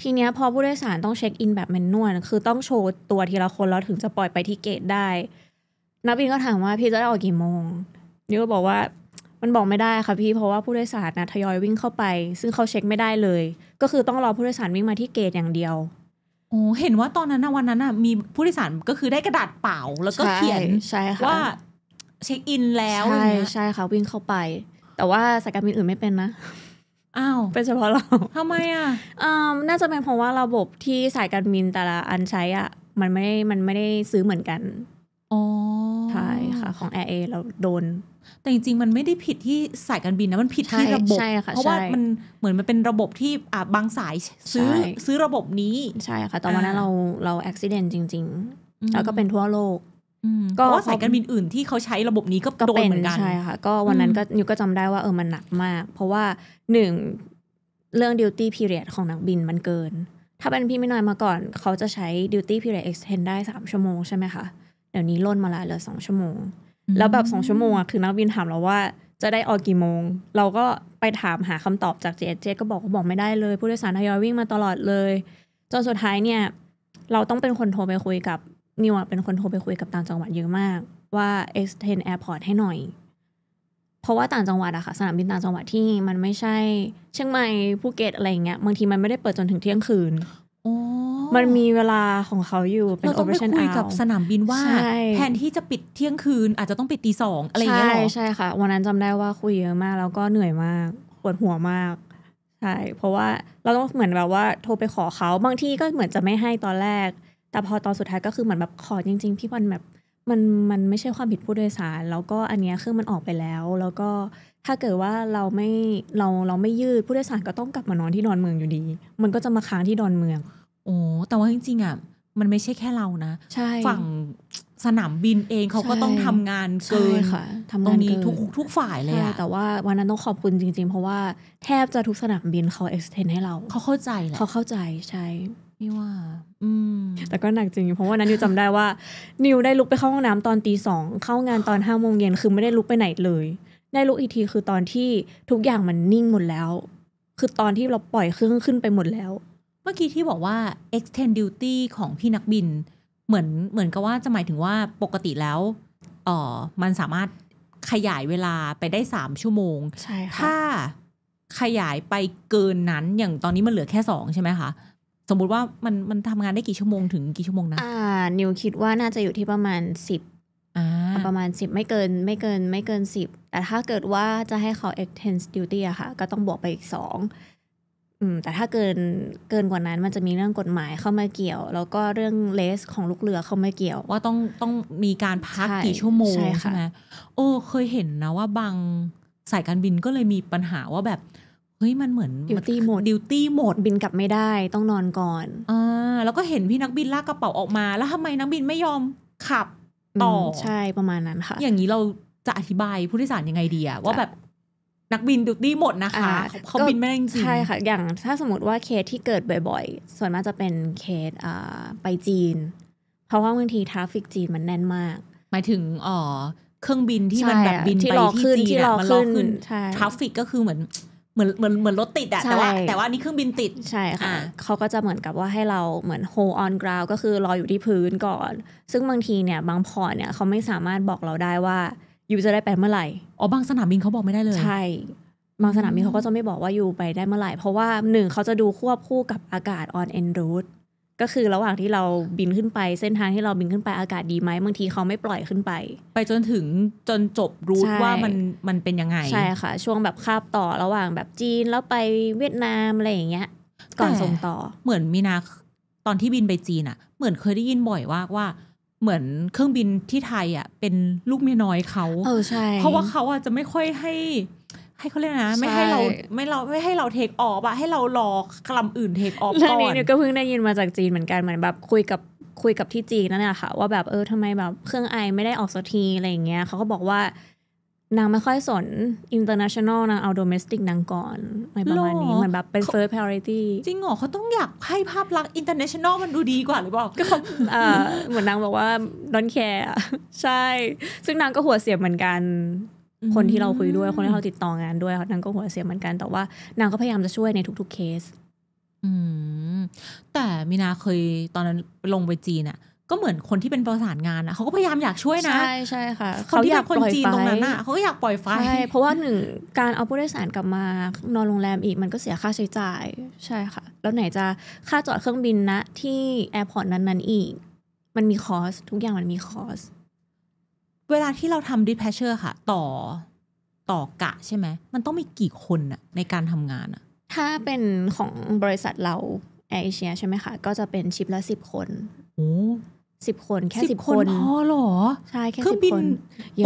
ทีเนี้ยพอผู้โดยสารต้องเช็คอินแบบแมนนวลคือต้องโชว์ตัวทีละคนแล้วถึงจะปล่อยไปที่เกตได้นักบินก็ถามว่าพี่จะได้ออกกี่โมงนิวก็บอกว่ามันบอกไม่ได้ค่ะพี่ เพราะว่าผู้โดยสารนะทยอยวิ่งเข้าไป ซึ่งเขาเช็คไม่ได้เลย ก็คือต้องรอผู้โดยสารวิ่งมาที่เกตอย่างเดียว โอ้เห็นว่าตอนนั้นวันนั้นะมีผู้โดยสารก็คือได้กระดาษเปล่า แล้วก็เขียนใว่าเช็คอินแล้วใช่ใช่ค่ะวิ่งเข้าไป แต่ว่าสายการบินอื่นไม่เป็นนะอ้าวเป็นเฉพาะเราทำไมอ่ะอ่าน่าจะเป็นเพราะว่าระบบที่สายการบินแต่ละอันใช้อ่ะมันไม่ได้มันไม่ได้ซื้อเหมือนกันอ๋อใช่ค่ะของแอร์เอเราโดน แต่จริงๆมันไม่ได้ผิดที่สายการบินนะมันผิดที่ระบบเพราะว่ามันเหมือนมันเป็นระบบที่อ่าบางสายซื้อซื้อระบบนี้ใช่ค่ะตอนวันนั้นเราเราอุบิเหตุจริง ๆ แล้วก็เป็นทั่วโลกก็สายการบินอื่นที่เขาใช้ระบบนี้ก็โดนเหมือนกันใช่ค่ะก็วันนั้นก็นิวก็จำได้ว่าเออมันหนักมาก เพราะว่าหนึ่งเรื่องดิวตี้พีเรียดของนักบินมันเกิน ถ้าเป็นพี่ไม่น้อยมาก่อน เขาจะใช้ดิวตี้พีเรียดเอ็กซ์เทนได้สามชั่วโมงใช่ไหมคะ เดี๋ยวนี้ล่นมาละเหลือสองชั่วโมง แล้วแบบสองชั่วโมงอะคือนักบินถามเราว่าจะได้ออกกี่โมง เราก็ไปถามหาคำตอบจากเจเจก็บอกาบอกไม่ได้เลย ผู้โดยสารทยอยวิ่งมาตลอดเลยจนสุดท้ายเนี่ยเราต้องเป็นคนโทรไปคุยกับนิวเป็นคนโทรไปคุยกับต่างจังหวัดเยอะมาก ว่า extend airport ให้หน่อย เพราะว่าต่างจังหวัดอะค่ะสนามบินต่างจังหวัดที่มันไม่ใช่ เชียงใหม่ภูเก็ตอะไรอย่างเงี้ยบางทีมันไม่ได้เปิดจนถึงเที่ยงคืนมันมีเวลาของเขาอยู่ เป็นโอเปอเรชั่นอากับสนามบินว่าแทนที่จะปิดเที่ยงคืน อาจจะต้องปิดตีสองอะไรอย่างเงี้ยใช่ใช่ค่ะ วันนั้นจำได้ว่าคุยเยอะมาก แล้วก็เหนื่อยมากปวดหัวมาก ใช่ เพราะว่าเราต้องเหมือนแบบว่า โทรไปขอเขาบางที่ก็เหมือนจะไม่ให้ตอนแรกแต่พอตอนสุดท้ายก็คือเหมือนแบบขอจริงๆพี่บันแบบมันมันไม่ใช่ความผิดผู้โดยสาร แล้วก็อันเนี้ยคือมันออกไปแล้ว แล้วก็ถ้าเกิดว่าเราไม่เราเราไม่ยืดผู้โดยสารก็ต้องกลับมานอนที่ดอนเมืองอยู่ดี มันก็จะมาค้างที่ดอนเมืองโอ้แต่ว่าจริงๆอ่ะมันไม่ใช่แค่เรานะ ฝั่งสนามบินเองเขาก็ต้องทำงานเกินค่ะทำงานเกินทุกทุกฝ่ายเลยอะแต่ว่าวันนั้นต้องขอบคุณจริงๆเพราะว่าแทบจะทุกสนามบินเขาเอ็กซ์เทนให้เราเขาเข้าใจแหละเขาเข้าใจใช่นี่ว่า อืม แต่ก็หนักจริง เพราะว่านั้นนิวจำได้ว่า นิวได้ลุกไปเข้าห้องน้ำตอนตีสองเข้างานตอนห้าโมงเย็นคือไม่ได้ลุกไปไหนเลย ได้ลุกอีกทีคือตอนที่ทุกอย่างมันนิ่งหมดแล้ว คือตอนที่เราปล่อยเครื่องขึ้นไปหมดแล้ว เมื่อกี้ที่บอกว่า extend duty ของพี่นักบิน เหมือนเหมือนกับว่าจะหมายถึงว่าปกติแล้วเออมันสามารถขยายเวลาไปได้สามชั่วโมง ใช่ค่ะ ถ้า ขยายไปเกินนั้น อย่างตอนนี้มันเหลือแค่สองใช่ไหมคะสมมุติว่ามันมันทำงานได้กี่ชั่วโมงถึงกี่ชั่วโมงนะ อ่า นิวคิดว่าน่าจะอยู่ที่ประมาณสิบประมาณสิบไม่เกินไม่เกินไม่เกินสิบแต่ถ้าเกิดว่าจะให้เขา extend duty อะค่ะ ก็ต้องบวกไปอีกสองแต่ถ้าเกินเกินกว่านั้นมันจะมีเรื่องกฎหมายเข้ามาเกี่ยว แล้วก็เรื่องเลสของลูกเรือเข้ามาเกี่ยว ว่าต้องต้องมีการพักกี่ชั่วโมงใช่ไหมโอ้ เคยเห็นนะว่าบางสายการบินก็เลยมีปัญหาว่าแบบเฮ้ย มันเหมือนดิวตี้หมดดิวตี้หมดบินกลับไม่ได้ต้องนอนก่อนอ่าแล้วก็เห็นพี่นักบินลากกระเป๋าออกมา แล้วทำไมนักบินไม่ยอมขับต่อ ใช่ประมาณนั้นค่ะ อย่างนี้เราจะอธิบายผู้โดยสารยังไงดีอะว่าแบบ นักบินดิวตี้หมดนะคะ เขาบินไม่ได้จริงใช่ค่ะ อย่างถ้าสมมติว่าเคสที่เกิดบ่อยๆส่วนมากจะเป็นเคสไปจีน เพราะว่าบางทีทราฟฟิกจีนมันแน่นมาก หมายถึงอ๋อเครื่องบินที่มันแบบบินไปที่จีนที่รอขึ้นทราฟฟิกก็คือเหมือนเหมือนเหมือนเหมือนรถติดอะแต่ว่าแต่ว่านี่เครื่องบินติดใช่ค่ะ เขาก็จะเหมือนกับว่าให้เราเหมือน hold on ground ก็คือรออยู่ที่พื้นก่อน ซึ่งบางทีเนี่ยบางพอเนี่ยเขาไม่สามารถบอกเราได้ว่าอยู่จะได้ไปเมื่อไหร่อ๋อบางสนามบินเขาบอกไม่ได้เลยใช่บางสนามบินเขาก็จะไม่บอกว่าอยู่ไปได้เมื่อไหร่เพราะว่าหนึ่งเขาจะดูควบคู่กับอากาศ on en route ก็คือระหว่างที่เราบินขึ้นไปเส้นทางที่เราบินขึ้นไปอากาศดีไหมบางทีเขาไม่ปล่อยขึ้นไป ไปจนถึงจนจบรูทว่ามันมันเป็นยังไงใช่ค่ะ ช่วงแบบคาบต่อระหว่างแบบจีนแล้วไปเวียดนามอะไรอย่างเงี้ยก่อนส่งต่อเหมือนมีนาตอนที่บินไปจีนอะ่ะ เหมือนเคยได้ยินบ่อยว่าว่า เหมือนเครื่องบินที่ไทยอ่ะเป็นลูกเมียน้อยเขาเออใช่เพราะว่าเขาอ่ะจะไม่ค่อยให้ให้เขาเรียกนะ ไม่ให้เราไม่เราไม่ให้เราเทคออกอะให้เรารอกลำอื่นเทคออกก่อนเลนี้วนี่ยก็เพิ่งได้ยินมาจากจีนเหมือนกันเหมือนแบบ คุยกับคุยกับที่จีนนั่นแหละค่ะ ว่าแบบเออทำไมแบบเครื่องไอไม่ได้ออกสักทีอะไรอย่างเงี้ยเขาก็บอกว่า นางไม่ค่อยสนอินเตอร์เนชั่นแนนลางเอาโดเมสติกนางก่อนอะไรประมาณนี้เหมือนแบบเป็นเฟิร์สพาริตี้จริงเหรอเขาต้องอยากให้ภาพลักษณ์อินเตอร์เนชั่นแนลมันดูดีกว่าหรือเปล่า ก็เขาเหมือนนางบอกว่าดอนแคร์ใช่ ซึ่งนางก็หัวเสียบเหมือนกันคนที่เราคุยด้วยคนที่เราติดต่องานด้วยนางก็หัวเสียเหมือนกันแต่ว่านางก็พยายามจะช่วยในทุก ๆเคส อืม แต่มินาเคยตอนนั้นลงไปจีนอะก็เหมือนคนที่เป็นประสานงานอะเขาก็พยายามอยากช่วยนะ ใช่ใช่ค่ะเขาอยากคนจีนตรงนั้นอะเขาก็อยากปล่อยไฟใช่เพราะว่าหนึ่งการเอาผู้โดยสารกลับมานอนโรงแรมอีกมันก็เสียค่าใช้จ่าย ใช่ค่ะ แล้วไหนจะค่าจอดเครื่องบินนะที่แอร์พอร์ตนั้นๆอีก มันมีคอสทุกอย่างมันมีคอสเวลาที่เราทำดิแพชเชอร์ค่ะ ต่อต่อกะใช่ไหม มันต้องมีกี่คนอะในการทำงานอะถ้าเป็นของบริษัทเราแอร์เอเชียใช่ไหมคะก็จะเป็นชิปละสิบคนโอ้สิบคนแค่สิบคนพอหรอใช่แค่สิบคน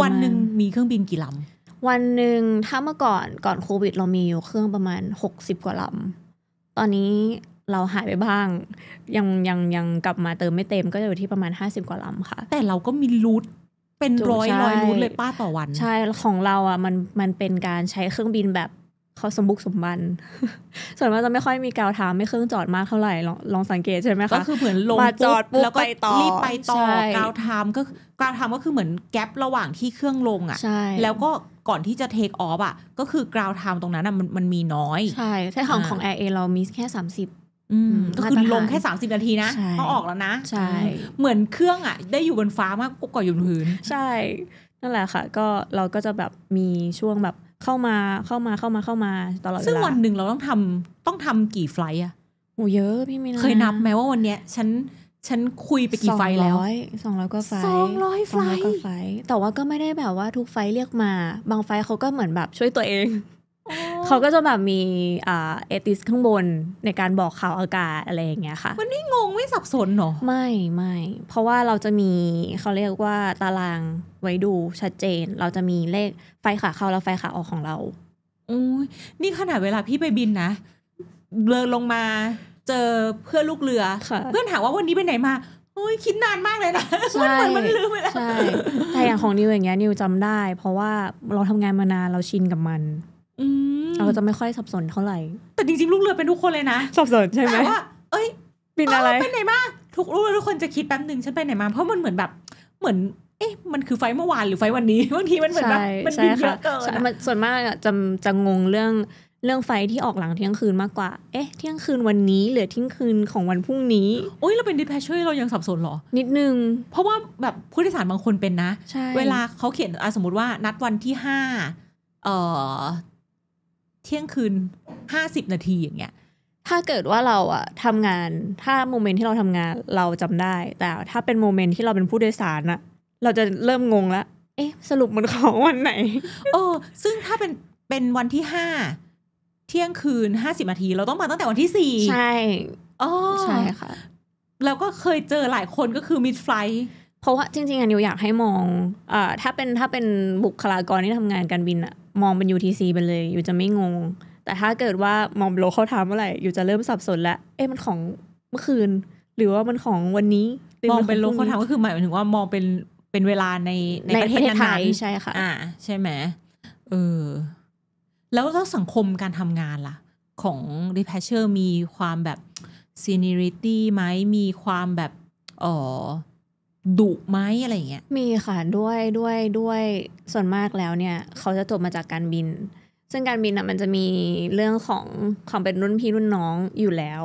วันหนึ่งมีเครื่องบินกี่ลำวันหนึ่งถ้าเมื่อก่อนก่อนโควิด เรามีอยู่เครื่องประมาณหกสิบกว่าลำตอนนี้เราหายไปบ้าง ยังยังยังกลับมาเติมไม่เต็มก็จะอยู่ที่ประมาณ 50 กว่าลำค่ะ แต่เราก็มีรูทเป็นร้อยร้อยรูทเลยป้าต่อวัน ใช่ของเราอ่ะมันมันเป็นการใช้เครื่องบินแบบเขาสมบุกสมบันส่วนมากจะไม่ค่อยมีกาวทามไม่เครื่องจอดมากเท่าไหร่ลองลองสังเกตใช่ไหมคะก็คือเหมือนลงมาจอดปุ๊บแล้วก็รีบไปต่อกาวทามก็กาวทามก็คือเหมือนแกประหว่างที่เครื่องลงอ่ะแล้วก็ก่อนที่จะเทคออฟอ่ะก็คือกาวทามตรงนั้นอ่ะมันมันมีน้อย ใช่ใช่ของของแอร์เอเรามีแค่30ก็คือลงแค่ 30 นาทีนะเขาออกแล้วนะ ใช่ เหมือนเครื่องอ่ะได้อยู่บนฟ้ามากกว่าอยู่บนพื้น ใช่ นั่นแหละค่ะก็เราก็จะแบบมีช่วงแบบเข้ามาเข้ามาเข้ามาเข้ามาตลอดเวลา ซึ่งวันหนึ่งเราต้องทำต้องทำกี่ไฟล์อะโอ้เยอะพี่มินเคยนับไหมว่าวันเนี้ยฉันฉันคุยไปกี่ไฟแล้วสองร้อยกว่าไฟสองร้อยไฟ แต่ว่าก็ไม่ได้แบบว่าทุกไฟเรียกมา บางไฟเขาก็เหมือนแบบช่วยตัวเองเขาก็จะแบบมีเอติสข้างบนในการบอกข่าวอากาศอะไรอย่างเงี้ยค่ะมันนี่งงไม่สับสนหรอ ไม่ไม่ เพราะว่าเราจะมีเขาเรียกว่าตารางไว้ดูชัดเจน เราจะมีเลขไฟขาเข้าและไฟขาออกของเราอุ้ยนี่ขนาดเวลาพี่ไปบินนะเดิอลงมาเจอเพื่อนลูกเรือเพื่อนถามว่าวันนี้ไปไหนมาโอ้ยคิดนานมากเลยนะมันเหมือนมันลืมไปแล้วใช่แต่อย่างของนิวอย่างเงี้ยนิวจำได้เพราะว่าเราทำงานมานานเราชินกับมันเราจะไม่ค่อยสับสนเท่าไหร่ แต่จริงๆ ลูกเรือเป็นทุกคนเลยนะ สับสนใช่ไหมว่า เอ้ยบินอะไรไปไหนมา ทุกลูกเรือทุกคนจะคิดแป๊บหนึ่งฉันไปไหนมา เพราะมันเหมือนแบบ เหมือน เอ๊ะมันคือไฟเมื่อวานหรือไฟวันนี้บางทีมันเหมือนแบบมันบินเยอะเกินส่วนมากจะจะงงเรื่องเรื่องไฟที่ออกหลังเที่ยงคืนมากกว่า เอ๊ะเที่ยงคืนวันนี้ หรือเที่ยงคืนของวันพรุ่งนี้โอ้ยเราเป็นดิพชช่วยเรายังสับสนหรอ นิดนึง เพราะว่าแบบผู้โดยสารบางคนเป็นนะ เวลาเขาเขียนสมมติว่านัดวันที่ห้าเอ่อเที่ยงคืนห้าสิบนาทีอย่างเงี้ย ถ้าเกิดว่าเราอะทำงาน ถ้าโมเมนต์ที่เราทำงานเราจำได้ แต่ถ้าเป็นโมเมนต์ที่เราเป็นผู้โดยสารอะเราจะเริ่มงงละ เอ๊ะสรุปมันของวันไหนโอ้ซึ่งถ้าเป็นเป็นวันที่ห้าเที่ยงคืนห้าสิบนาที เราต้องมาตั้งแต่วันที่สี่ใช่อ๋อใช่ค่ะ แล้วก็เคยเจอหลายคนก็คือมิดไฟเพราะว่าจริงๆอันนิวอยากให้มองอ่าถ้าเป็นถ้าเป็นบุคลากรที่ทำงานการบินอะมองเป็น UTC ไปเลย อยู่จะไม่งง แต่ถ้าเกิดว่ามองโลเขาทามเมื่อไหร่อยู่จะเริ่มสับสนแล้วเอ๊ะมันของเมื่อคืน หรือว่ามันของวันนี้มองเป็นโลเขาทามก็คือหมายถึงว่ามองเป็นเป็นเวลาในในประเทศไทยใช่ค่ะ อ่า ใช่ไหม เออ แล้วถ้าสังคมการทำงานล่ะ ของรีแพชเชอร์มีความแบบซีเนียริตี้ไหมมีความแบบอ๋อดุไหมอะไรอย่างเงี้ยมีค่ะด้วยด้วยด้วยส่วนมากแล้วเนี่ย เขาจะจบมาจากการบิน ซึ่งการบินอ่ะมันจะมีเรื่องของความเป็นรุ่นพี่รุ่นน้องอยู่แล้ว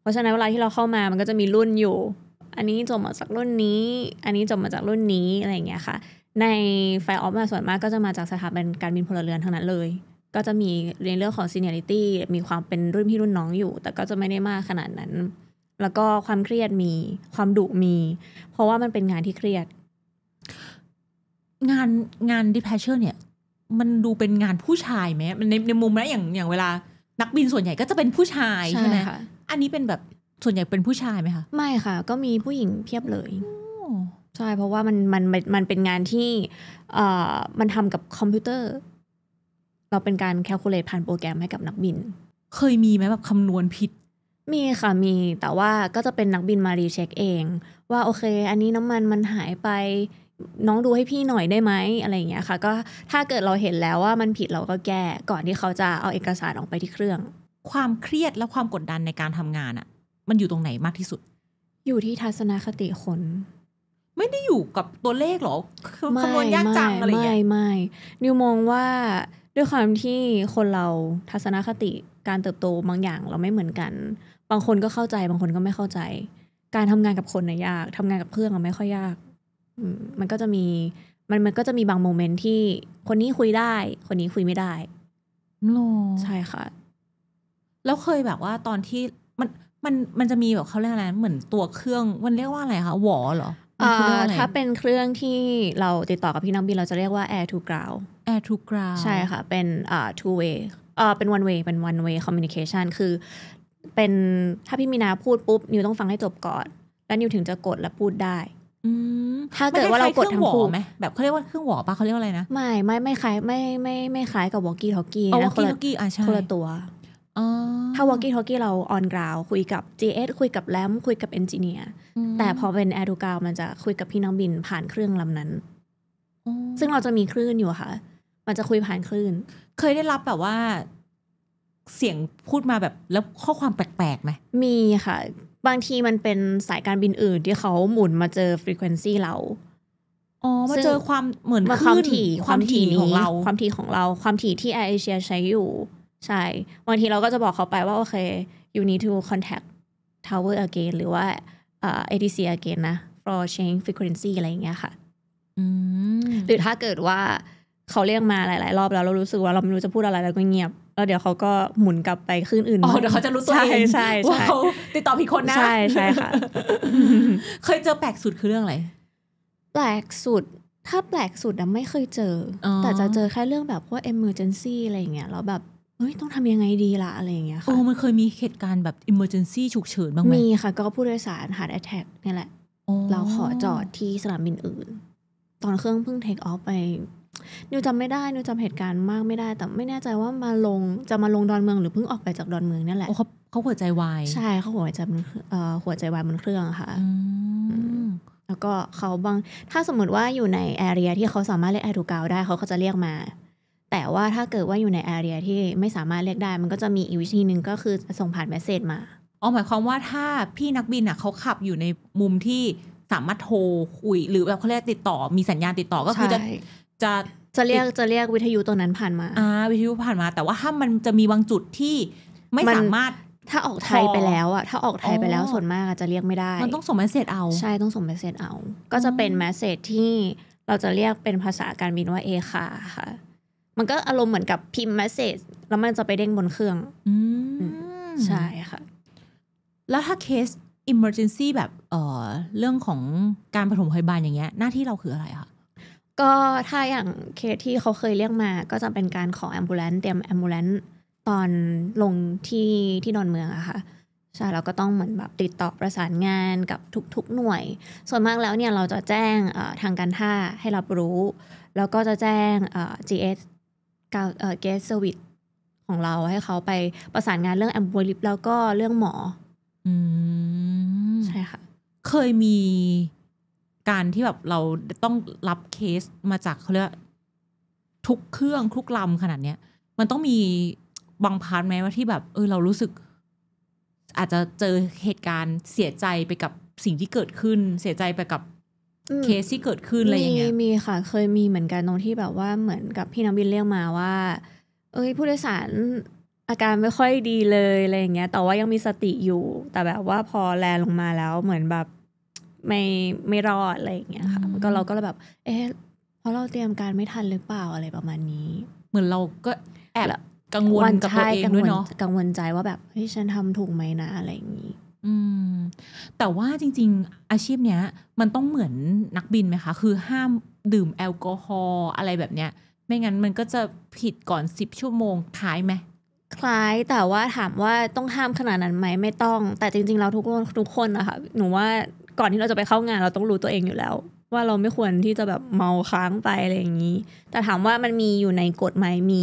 เพราะฉะนั้นเวลาที่เราเข้ามามันก็จะมีรุ่นอยู่ อันนี้จบมาจากรุ่นนี้ อันนี้จบมาจากรุ่นนี้อะไรอย่างเงี้ยค่ะ ในไฟออฟมาส่วนมากก็จะมาจากสถาบันการบินพลเรือนทั้งนั้นเลย ก็จะมีในเรื่องของซีเนียริตี้มีความเป็นรุ่นพี่รุ่นน้องอยู่ แต่ก็จะไม่ได้มากขนาดนั้นแล้วก็ความเครียดมีความดุมี เพราะว่ามันเป็นงานที่เครียด งานงานดิเพชเชอร์เนี่ย มันดูเป็นงานผู้ชายไหมมันในในมุมนะอย่างอย่างเวลานักบินส่วนใหญ่ก็จะเป็นผู้ชายใช่ไหมอันนี้เป็นแบบส่วนใหญ่เป็นผู้ชายไหมคะ ไม่ค่ะ ก็มีผู้หญิงเพียบเลยใช่เพราะว่ามันมันมันเป็นงานที่ เอ่อมันทำกับคอมพิวเตอร์ เราเป็นการแคลคูลเลตผ่านโปรแกรมให้กับนักบิน เคยมีไหมแบบคำนวณผิดมีค่ะมีแต่ว่าก็จะเป็นนักบินมารีเช็คเอง ว่าโอเค อันนี้น้ำมันมันหายไป น้องดูให้พี่หน่อยได้ไหมอะไรอย่างเงี้ยค่ะ ก็ถ้าเกิดเราเห็นแล้วว่ามันผิดเราก็แก้ ก่อนที่เขาจะเอาเอกสารออกไปที่เครื่อง ความเครียดและความกดดันในการทำงานอะมันอยู่ตรงไหนมากที่สุด อยู่ที่ทัศนคติคน ไม่ได้อยู่กับตัวเลขหรอคำนวณยากจังอะไรเงี้ยไม่ ไม่นิวมองว่าด้วยความที่คนเราทัศนคติการเติบโตบางอย่างเราไม่เหมือนกันางคนก็เข้าใจบางคนก็ไม่เข้าใจ การทำงานกับคนน่ยยาก ทำงานกับเครื่องอะไม่ค่อยยากมันก็จะมี มันมันก็จะมีบางโมเมนต์ที่คนนี้คุยได้ คนนี้คุยไม่ได้ใช่ค่ะ แล้วเคยแบบว่าตอนที่มันมันมันจะมีแบบเขาเรียกอะไรเหมือนตัวเครื่องมันเรียกว่าอะไรคะหวอเหรอถ้าเป็นเครื่องที่เราติดต่อกับพี่นองบินเราจะเรียกว่า air to ground air to ground ใช่ค่ะ เป็นอ่า two way เป็น one way เป็น one way communication คือเป็นถ้าพี่มีนาพูดปุ๊บ นิวต้องฟังให้จบก่อน แล้วนิวถึงจะกดและพูดได้ ถ้าเกิดว่าเรากดทั้งคู่ไหมแบบเขาเรียกว่าเครื่องหวอปะเขาเรียกว่าอะไรนะ ไม่ไม่ไม่คล้ายไม่ไม่ไม่คล้ายกับวอลกี้ทอกกี้นะคนละคนละตัวถ้าวอลกี้ทอกกี้เราออนกราวคุยกับ GS คุยกับแรมคุยกับเอนจิเนียร์แต่พอเป็นแอร์ดูกาวมันจะคุยกับพี่น้องบินผ่านเครื่องลำนั้นซึ่งเราจะมีคลื่นอยู่ค่ะ มันจะคุยผ่านคลื่น เคยได้รับแบบว่าเสียงพูดมาแบบแล้วข้อความแปลกๆไหม มีค่ะ บางทีมันเป็นสายการบินอื่นที่เขาหมุนมาเจอฟรีเควนซีเรา อ๋อ มาเจอความเหมือนความถี่ ความถี่ของเรา ความถี่ของเรา ความถี่ที่แอร์เอเชียใช้อยู่ ใช่ บางทีเราก็จะบอกเขาไปว่าโอเค you need to contact tower again หรือว่าเอีซี again นะ for change frequency อะไรอย่างเงี้ยค่ะหรือถ้าเกิดว่าเขาเรียกมาหลายๆ รอบแล้วเรารู้สึกว่าเราไม่รู้จะพูดอะไรแล้วก็เงียบแล้วเดี๋ยวเขาก็หมุนกลับไปขึ้นอื่นอ๋อเดี๋ยวเขาจะรู้ตัวเองใช่ใว่าเขาติดต่อผิดคนนะใช่ใช่ค่ะ เคยเจอแปลกสุดคือเรื่องอะไร แปลกสุด ถ้าแปลกสุดอะไม่เคยเจอ แต่จะเจอแค่เรื่องแบบว่า emergency อะไรอย่างเงี้ยแล้วแบบเฮ้ย ต้องทำยังไงดีล่ะอะไรอย่างเงี้ยค่ะโอ้ มันเคยมีเหตุการณ์แบบ emergency ฉุกเฉินบ้างไหมมีค่ะ ก็ผู้โดยสารหาดแอทแทกนี่แหละเราขอจอดที่สนามบินอื่นตอนเครื่องเพิ่งเทคออฟไปนิวจำไม่ได้นิวจำเหตุการณ์มากไม่ได้ แต่ไม่แน่ใจว่ามาลงจะมาลงดอนเมืองหรือเพิ่งออกไปจากดอนเมืองนี่แหละเขาเขาหัวใจวายใช่ เขาหัวใจหัวใจวายบนเครื่องค่ะแล้วก็เขาบางถ้าสมมติว่าอยู่ในแอเรียที่เขาสามารถเรียกแอทูกาวได้ เขาก็จะเรียกมา แต่ว่าถ้าเกิดว่าอยู่ในแอเรียที่ไม่สามารถเรียกได้มันก็จะมีอีกวิธีหนึ่งก็คือส่งผ่านเมสเซจมาอ๋อหมายความว่าถ้าพี่นักบินอ่ะเขาขับอยู่ในมุมที่สามารถโทรคุยหรือแบบเขาเรียกติดต่อมีสัญญาณติดต่อก็คือจะจะจะเรียกจะเรียกวิทยุตัวนั้นผ่านมาอ่าวิทยุผ่านมา แต่ว่าถ้ามันจะมีบางจุดที่ไม่สามารถถ้าออกไทยไปแล้วอะถ้าออกไทยไปแล้วส่วนมากจะเรียกไม่ได้ มันต้องส่งเมสเซจเอาใช่ต้องส่งเมสเซจเอา ก็จะเป็นเมสเซจที่เราจะเรียกเป็นภาษาการบินว่าเอคาค่ะมันก็อารมณ์เหมือนกับพิมพ์เมสเซจแล้วมันจะไปเด้งบนเครื่องอืใช่ค่ะแล้วถ้าเคส Emergency แบบเออเรื่องของการปฐมพยาบาลอย่างเงี้ยหน้าที่เราคืออะไรคะก็ถ้าอย่างเคสที่เขาเคยเรียกมาก็จะเป็นการขอแอมบูเลนเตรียมแอมบูเลนตอนลงที่ที่นอนเมืองอะค่ะใช่เราก็ต้องเหมือนแบบติดต่อประสานงานกับทุกๆหน่วย ส่วนมากแล้วเนี่ยเราจะแจ้งทางการท่าให้รับรู้ แล้วก็จะแจ้ง GS เอ่อ g a s Service ของเราให้เขาไปประสานงานเรื่องแอมบูลิปแล้วก็เรื่องหมอใช่ค่ะเคยมีการที่แบบเราต้องรับเคสมาจากเขาเรียกทุกเครื่อง ทุกลำขนาดเนี้ยมันต้องมีบางพาร์ทไหมว่าที่แบบ เออเรารู้สึก อาจจะเจอเหตุการณ์เสียใจไปกับสิ่งที่เกิดขึ้นเสียใจไปกับเคสที่เกิดขึ้นอะไรอย่างเงี้ยมีค่ะเคยมีเหมือนกันตรงที่แบบว่าเหมือนกับพี่น้ำบินเรียกมาว่า เอ้ยผู้โดยสารอาการไม่ค่อยดีเลยอะไรอย่างเงี้ยแต่ว่ายังมีสติอยู่ แต่แบบว่าพอแลลงมาแล้วเหมือนแบบไม่ไม่รอดอะไรอย่างเงี้ยค่ะก็เราก็แบบ เอ๊ะเพราะเราเตรียมการไม่ทันหรือเปล่าอะไรประมาณนี้ เหมือนเราก็แอบกังวลกับตัวเองด้วยเนาะกังวลใจว่าแบบเฮ้ยฉันทำถูกไหมนะอะไรอย่างนี้ อืมแต่ว่าจริง ๆ อาชีพเนี้ย มันต้องเหมือนนักบินไหมคะ คือห้ามดื่มแอลกอฮอล์อะไรแบบเนี้ย ไม่งั้นมันก็จะผิดก่อนสิบชั่วโมง คล้ายไหม คล้ายแต่ว่าถามว่าต้องห้ามขนาดนั้นไหมไม่ต้องแต่จริงๆเราทุกคนทุกคนนะคะหนูว่าก่อนที่เราจะไปเข้างานเราต้องรู้ตัวเองอยู่แล้ว ว่าเราไม่ควรที่จะแบบเมาค้างไปอะไรอย่างนี้ แต่ถามว่ามันมีอยู่ในกฎไหมมี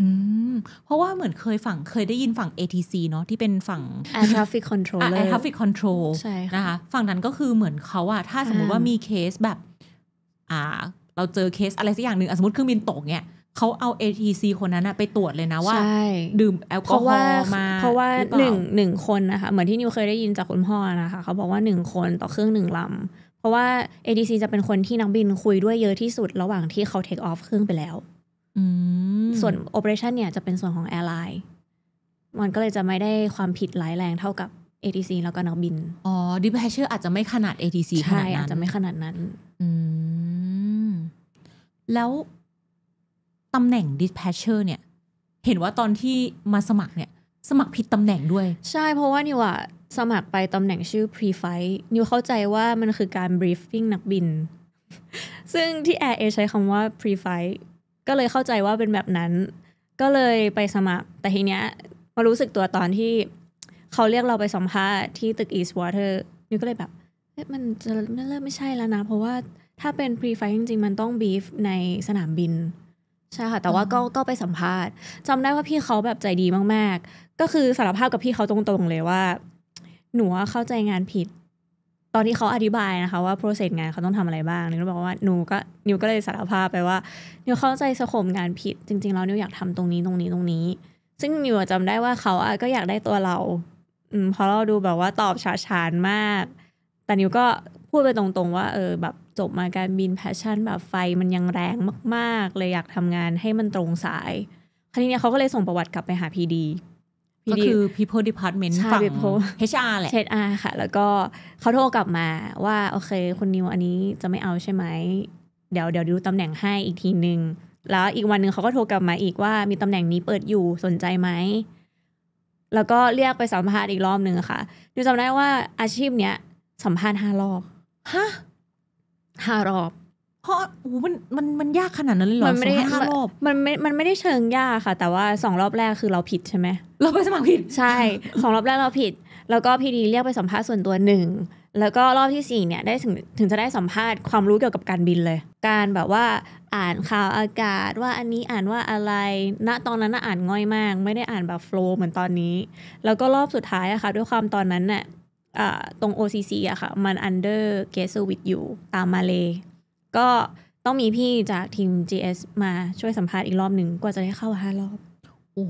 อืมเพราะว่าเหมือนเคยฝั่งเคยได้ยินฝั่ง ATC เนาะที่เป็นฝั่ง Air Traffic Control Air Traffic Control ใช่นะคะฝั่งนั้นก็คือเหมือนเขาอะถ้าสมมติว่ามีเคสแบบ อ่า เราเจอเคสอะไรสักอย่างหนึ่งสมมติเครื่องบินตกเนี่ยเขาเอา ATC คนนั้นไปตรวจเลยนะว่า ดื่มแอลกอฮอล์มาเพราะว่าหนึ่งหนึ่งคนนะคะ เหมือนที่นิวเคยได้ยินจากคุณพ่อนะคะ เขาบอกว่าหนึ่งคนต่อเครื่องหนึ่งลำ เพราะว่า ATC จะเป็นคนที่นักบินคุยด้วยเยอะที่สุดระหว่างที่เขาเทคออฟเครื่องไปแล้วส่วนโอเปอเรชันเนี่ย จะเป็นส่วนของแอร์ไลน์มันก็เลยจะไม่ได้ความผิดหลายแรงเท่ากับ ATC แล้วก็นักบินอ๋อดิพเชอร์อาจจะไม่ขนาด ATC ขนาดนั้นอาจจะไม่ขนาดนั้น อืมแล้วตำแหน่ง dispatcher เนี่ยเห็นว่าตอนที่มาสมัครเนี่ยสมัครผิดตำแหน่งด้วย ใช่เพราะว่านิวอะสมัครไปตำแหน่งชื่อ pre-flight นิวเข้าใจว่ามันคือการ briefing นักบิน ซึ่งที่แอร์เอใช้คำว่า pre-flight ก็เลยเข้าใจว่าเป็นแบบนั้น ก็เลยไปสมัคร แต่ทีเนี้ยมารู้สึกตัวตอนที่เขาเรียกเราไปสัมภาษณ์ที่ตึก East Water นิวก็เลยแบบมันจะเริ่มไม่ใช่แล้วนะเพราะว่าถ้าเป็น pre-flight จริงๆมันต้อง brief ในสนามบินใช่ค่ะ แต่ว่าก็ก็ไปสัมภาษณ์ จำได้ว่าพี่เขาแบบใจดีมาก ๆ ก็คือสารภาพกับพี่เขาตรงๆ เลยว่า หนูเข้าใจงานผิด ตอนที่เขาอธิบายนะคะว่าโปรเซสงานเขาต้องทำอะไรบ้างนิวบอกว่าหนูก็ นิวก็เลยสารภาพไปว่า นิวเข้าใจสโคมงานผิด จริงๆแล้วนิวอยากทำตรงนี้ตรงนี้ตรงนี้ ซึ่งนิวจำได้ว่าเขาก็อยากได้ตัวเรา อืมเพราะเราดูแบบว่าตอบฉาฉานมาก แต่นิวก็พูดไปตรงๆ ว่าเออแบบจบมาการบินแพชชั่นแบบไฟมันยังแรงมาก ๆ เลยอยากทำงานให้มันตรงสายคราวนี้เนี่ยเขาก็เลยส่งประวัติกลับไปหาพีดีก็คือ people department ฝั่ง HR แหละ HR ค่ะ แล้วก็เขาโทรกลับมาว่า โอเคคุณนิวอันนี้จะไม่เอาใช่ไหมเดี๋ยวเดี๋ยวดูตำแหน่งให้อีกทีหนึ่งแล้วอีกวันหนึ่งเขาก็โทรกลับมาอีกว่ามีตำแหน่งนี้เปิดอยู่สนใจไหมแล้วก็เรียกไปสัมภาษณ์อีกรอบหนึ่งค่ะนิวจำได้ว่าอาชีพเนี้ยสัมภาษณ์ห้ารอบฮะห้ารอบ เพราะ โอ้มัน มัน มันยากขนาดนั้นเลยเหรอมันไม่ได้ห้ารอบ มันไม่ มันไม่ได้เชิงยากค่ะ แต่ว่าสองรอบแรกคือเราผิดใช่ไหมเราไปสมัครผิด ใช่ สอง รอบแรกเราผิด แล้วก็พีดีเรียกไปสัมภาษณ์ส่วนตัวหนึ่ง แล้วก็รอบที่สี่เนี่ย ได้ถึง ถึงจะได้สัมภาษณ์ความรู้เกี่ยวกับการบินเลย การแบบว่าอ่านข่าวอากาศว่าอันนี้อ่านว่าอะไร ณ ตอนนั้นอ่านง่อยมาก ไม่ได้อ่านแบบโฟล์เหมือนตอนนี้ แล้วก็รอบสุดท้ายอะค่ะ ด้วยความตอนนั้นเน่ยตรง OCC อะค่ะ มัน under guest service อยู่ตามมาเลยก็ต้องมีพี่จากทีม GS มาช่วยสัมภาษณ์อีกรอบหนึ่งกว่าจะได้เข้าห้ารอบ โอ้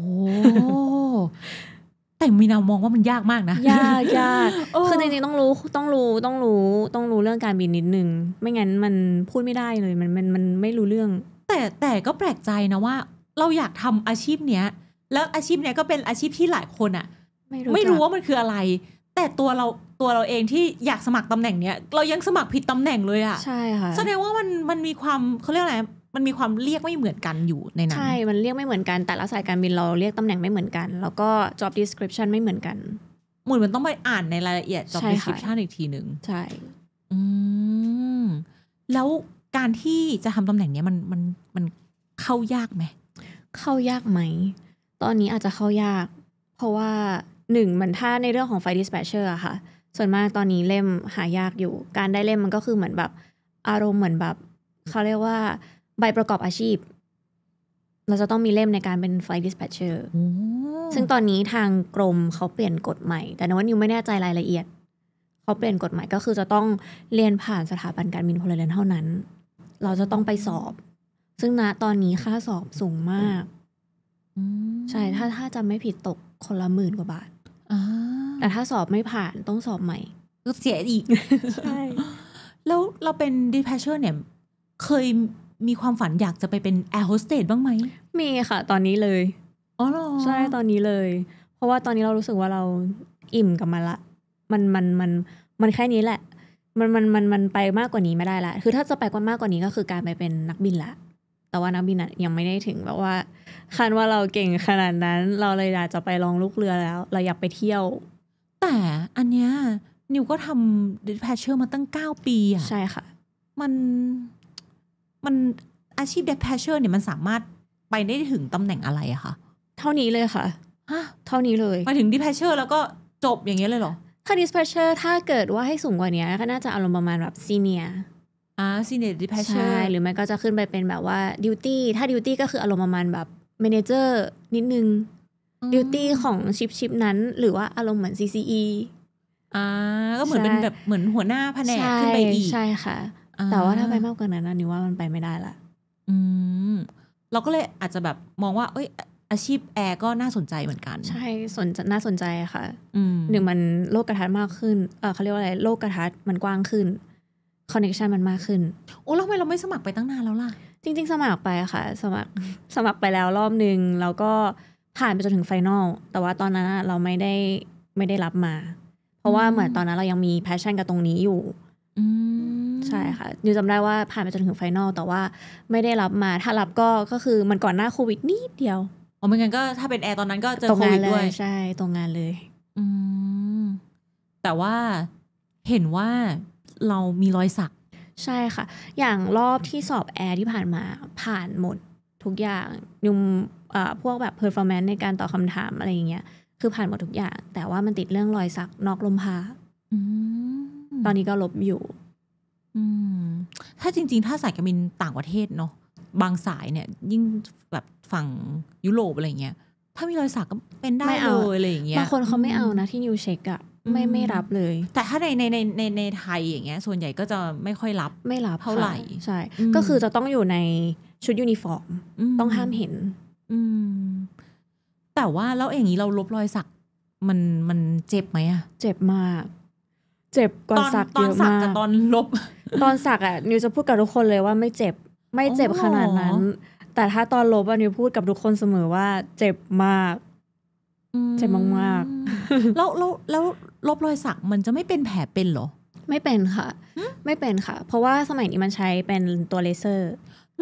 แต่มีนามองว่ามันยากมากนะ ยากยากคือจริงๆ ต้องรู้ต้องรู้ต้องรู้ต้องรู้เรื่องการบินนิดนึงไม่งั้นมันพูดไม่ได้เลยมันมันมันไม่รู้เรื่อง แต่แต่ก็แปลกใจนะว่า เราอยากทำอาชีพเนี้ยแล้วอาชีพเนี้ยก็เป็นอาชีพที่หลายคนอะไม่รู้ไม่รู้ว่ามันคืออะไรแต่ตัวเราตัวเราเองที่อยากสมัครตำแหน่งเนี้ยเรายังสมัครผิดตำแหน่งเลยอะใช่ค่ะแสดงว่ามันมันมีความเขาเรียกอะไรมันมีความเรียกไม่เหมือนกันอยู่ในนั้นใช่มันเรียกไม่เหมือนกันแต่ละสายการบินเราเรียกตำแหน่งไม่เหมือนกัน แล้วก็ job description ไม่เหมือนกันหมือนมันต้องไปอ่านในรายละเอียด job description อีกทีหนึ่งใช่อืมแล้วการที่จะทำตำแหน่งเนี้มันมันมันเข้ายากไหมเข้ายากไหมตอนนี้อาจจะเข้ายากเพราะว่าหนึ่งมันถ้าในเรื่องของไฟดิสแพชเชอร์อะค่ะ ส่วนมากตอนนี้เล่มหายากอยู่ การได้เล่มมันก็คือเหมือนแบบ อารมณ์เหมือนแบบ เขาเรียกว่า ใบประกอบอาชีพ เราจะต้องมีเล่มในการเป็นไฟดิสแพชเชอร์ซึ่งตอนนี้ทางกรมเขาเปลี่ยนกฎใหม่ แต่นว่านิวไม่แน่ใจรายละเอียด เขาเปลี่ยนกฎหมายก็คือจะต้องเรียนผ่านสถาบันการบินพลเรือนเท่านั้น เราจะต้องไปสอบ ซึ่งณตอนนี้ค่าสอบสูงมาก ใช่ ถ้าถ้าจะไม่ผิดตกคนละหมื่นกว่าบาทแต่ถ้าสอบไม่ผ่านต้องสอบใหม่ก็เสียอีกใช่แล้วเราเป็นดิพชเชอร์เนี่ยเคยมีความฝันอยากจะไปเป็นแอร์โฮสเตสบ้างไหมมีค่ะ ตอนนี้เลยอ๋อหรอใช่ตอนนี้เลย เพราะว่าตอนนี้เรารู้สึกว่าเราอิ่มกับมันละ มันมันมันมันแค่นี้แหละมันมันมันมันไปมากกว่านี้ไม่ได้ละ คือถ้าจะไปกว่ามากกว่านี้ก็คือการไปเป็นนักบินละแต่ว่านักบินยังไม่ได้ถึงแบบว่า คันว่าเราเก่งขนาดนั้นเราเลยอยากจะไปลองลูกเรือแล้ว เราอยากไปเที่ยว แต่อันเนี้ยนิวก็ทำดิสแพชเชอร์มาตั้งเก้าปีอะใช่ค่ะ มันมันอาชีพดิสแพชเชอร์เนี่ยมันสามารถไปได้ถึงตำแหน่งอะไรอะคะเท่านี้เลยค่ะฮะเท่านี้เลยมาถึงดิสแพชเชอร์แล้วก็จบอย่างเงี้ยเลยเหรอค่ะดิสแพชเชอร์ถ้าเกิดว่าให้สูงกว่านี้ก็น่าจะอารมณ์ประมาณแบบซีเนียร์อ่าซีเนี์ดิเพชใช่ หรือไม่ก็จะขึ้นไปเป็นแบบว่าดิวตี้ถ้าดิวตี้ก็คืออารมณ์ประมาณแบบเมนเจอร์นิดนึงดิวตี้ของ ชิปชิปนั้น หรือว่าอารมณ์เหมือน CCE อ่า ก็เหมือนเป็นแบบเหมือนหัวหน้าแผนก ขึ้นไปอีกใช่ค่ะ แต่ว่าถ้าไปมากกว่านั้นนิวว่ามันไปไม่ได้ละอืมเราก็เลยอาจจะแบบมองว่าเอ้ยอาชีพแอร์ก็น่าสนใจเหมือนกันใช่สนน่าสนใจค่ะหนึ่งมันโลกกระทัดมากขึ้น เออเขาเรียกว่าอะไร โลกกระทัดมันกว้างขึ้นคอนเนคชันมันมากขึ้น โอ้แล้วทำไมเราไม่สมัครไปตั้งนานแล้วล่ะ จริง ๆ สมัครไปค่ะ สมัคร สมัครไปแล้วรอบหนึ่งแล้วก็ผ่านไปจนถึงไฟนอลแต่ว่าตอนนั้นเราไม่ได้ ไม่ได้รับมา เพราะว่าเหมือนตอนนั้น เรายังมีแพชชั่นกับตรงนี้อยู่ใช่ค่ะยู่จำได้ว่าผ่านไปจนถึงไฟนอลแต่ว่าไม่ได้รับมา ถ้ารับก็ ก็คือมันก่อนหน้าโควิดนิดเดียวอ๋อไม่งั้นก็ถ้าเป็นแอร์ตอนนั้นก็เจอโควิดด้วยใช่ ตรงงานเลย อืมแต่ว่าเห็นว่าเรามีรอยสัก ใช่ค่ะ อย่างรอบที่สอบแอร์ที่ผ่านมาผ่านหมดทุกอย่างยุมพวกแบบเพอร์ฟอร์แมนซ์ในการตอบคำถามอะไรอย่างเงี้ยคือผ่านหมดทุกอย่าง แต่ว่ามันติดเรื่องรอยสักนอกลมพาตอนนี้ก็ลบอยู่ถ้าจริง ๆ ถ้าสายการบินต่างประเทศเนาะบางสายเนี่ยยิ่งแบบฝั่งยุโรปอะไรเงี้ย ถ้ามีรอยสักก็เป็นได้เลยอะไรเงี้ยบางคนเขาไม่เอานะที่นิวเช็คอะไม่ไม่รับเลย แต่ถ้าในในในในในไทยอย่างเงี้ย ส่วนใหญ่ก็จะไม่ค่อยรับ ไม่รับเท่าไหร่ใช่ ก็คือจะต้องอยู่ในชุดยูนิฟอร์ม ต้องห้ามเห็น อืม แต่ว่าแล้วอย่างนี้เราลบรอยสัก มันมันเจ็บไหมอะเจ็บมากเจ็บก่อนสักเยอะมากตอนลบ ตอนสักอะนิวจะพูดกับทุกคนเลยว่าไม่เจ็บ ไม่เจ็บขนาดนั้น แต่ถ้าตอนลบอะนิวพูดกับทุกคนเสมอว่าเจ็บมากเจ็บมาก แล้วแล้วแล้วลบรอยสักมันจะไม่เป็นแผลเป็นหรอไม่เป็นค่ะไม่เป็นค่ะ เพราะว่าสมัยนี้มันใช้เป็นตัวเลเซอร์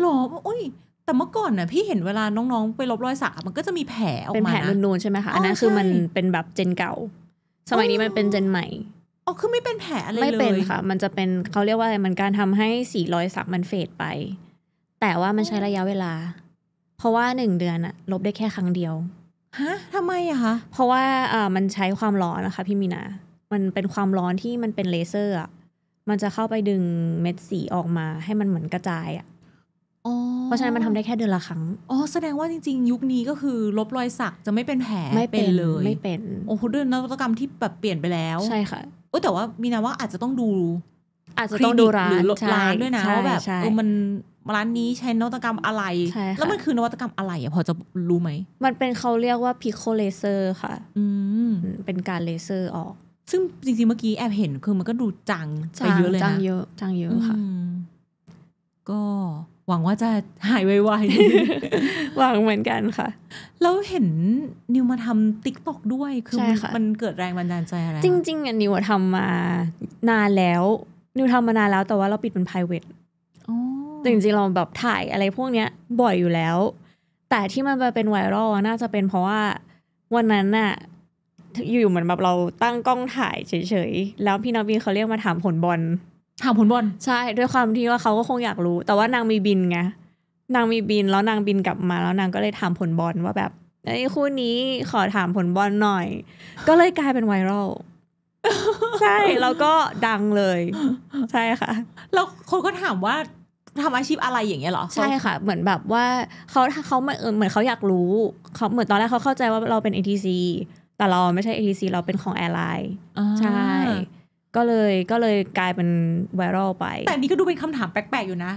หรอโอ้ย แต่เมื่อก่อนน่ะพี่เห็นเวลาน้องๆ ไปลบรอยสักมันก็จะมีแผลออกมาเป็นแผลนูนๆใช่ไหมคะอันนั้นคือมันเป็นแบบเจนเก่า สมัยนี้มันเป็นเจนใหม่อ๋อคือไม่เป็นแผลอะไรเลยไม่เป็นค่ะ มันจะเป็นเขาเรียกว่าอะไรมันการทำให้สีรอยสักมันเฟดไป แต่ว่ามันใช้ระยะเวลา เพราะว่าหนึ่งเดือนอะลบได้แค่ครั้งเดียวฮะทำไมอะคะ เพราะว่าเอ่อมันใช้ความร้อนนะคะ พี่มีนา มันเป็นความร้อนที่มันเป็นเลเซอร์อะมันจะเข้าไปดึงเม็ดสีออกมา ให้มันเหมือนกระจายอะอ๋อเพราะฉะนั้นมันทำได้แค่เดือนละครั้ง อ๋อแสดงว่าจริง ๆ ยุคนี้ก็คือลบรอยสักจะไม่เป็นแผลไม่เป็นเลยไม่เป็นโอ้โหด้วยนวัตกรรมที่แบบเปลี่ยนไปแล้ว ใช่ค่ะโอ้แต่ว่ามีนาว่าอาจจะต้องดูอาจจะต้องดูร้านหรือร้านด้วยนะว่าแบบมันร้านนี้ใช้นวัตกรรมอะไร แล้วมันคือนวัตกรรมอะไรอะพอจะรู้ไหม มันเป็นเขาเรียกว่าพิโคเลเซอร์ค่ะ อืม เป็นการเลเซอร์ออก ซึ่งจริงๆ เมื่อกี้แอบเห็นคือมันก็ดูจังไปเยอะเลยนะจังเยอะ จังเยอะค่ะ ก็หวังว่าจะหายไวๆ หวังเหมือนกันค่ะ แล้วเห็นนิวมาทำติ๊กตอกด้วย คือมันเกิดแรงบันดาลใจอะไร จริง ๆอ่ะนิวทำมานานแล้ว นิวทำมานานแล้วแต่ว่าเราปิดเป็น private แต่จริงๆเราแบบถ่ายอะไรพวกเนี้ยบ่อยอยู่แล้ว แต่ที่มันมาเป็นไวรัลน่าจะเป็นเพราะว่าวันนั้นน่ะอยู่เหมือนแบบเรา ตั้งกล้องถ่ายเฉยๆแล้วพี่นาวีเขาเรียกมาถามผลบอลถามผลบอลใช่ ด้วยความที่ว่าเขาก็คงอยากรู้ แต่ว่านางมีบินไงนางมีบินแล้วนางบินกลับมา แล้วนางก็เลยถามผลบอลว่าแบบไอ้คู่นี้ขอถามผลบอลหน่อย ก็เลยกลายเป็นไวรัลใช่แล้วก็ดังเลย ใช่ค่ะแล้วคนก็ถามว่าทำอาชีพอะไรอย่างเงี้ยเหรอใช่ค่ะเหมือนแบบว่าเขาเขาเหมือนเขาอยากรู้เขาเหมือนตอนแรกเขาเข้าใจว่าเราเป็น ATC แต่เราไม่ใช่ ATC เราเป็นของแอร์ไลน์ใช่ ก็เลยก็เลยกลายเป็นไวรัลไปแต่นี้ก็ดูเป็นคำถามแปลกๆ อยู่นะ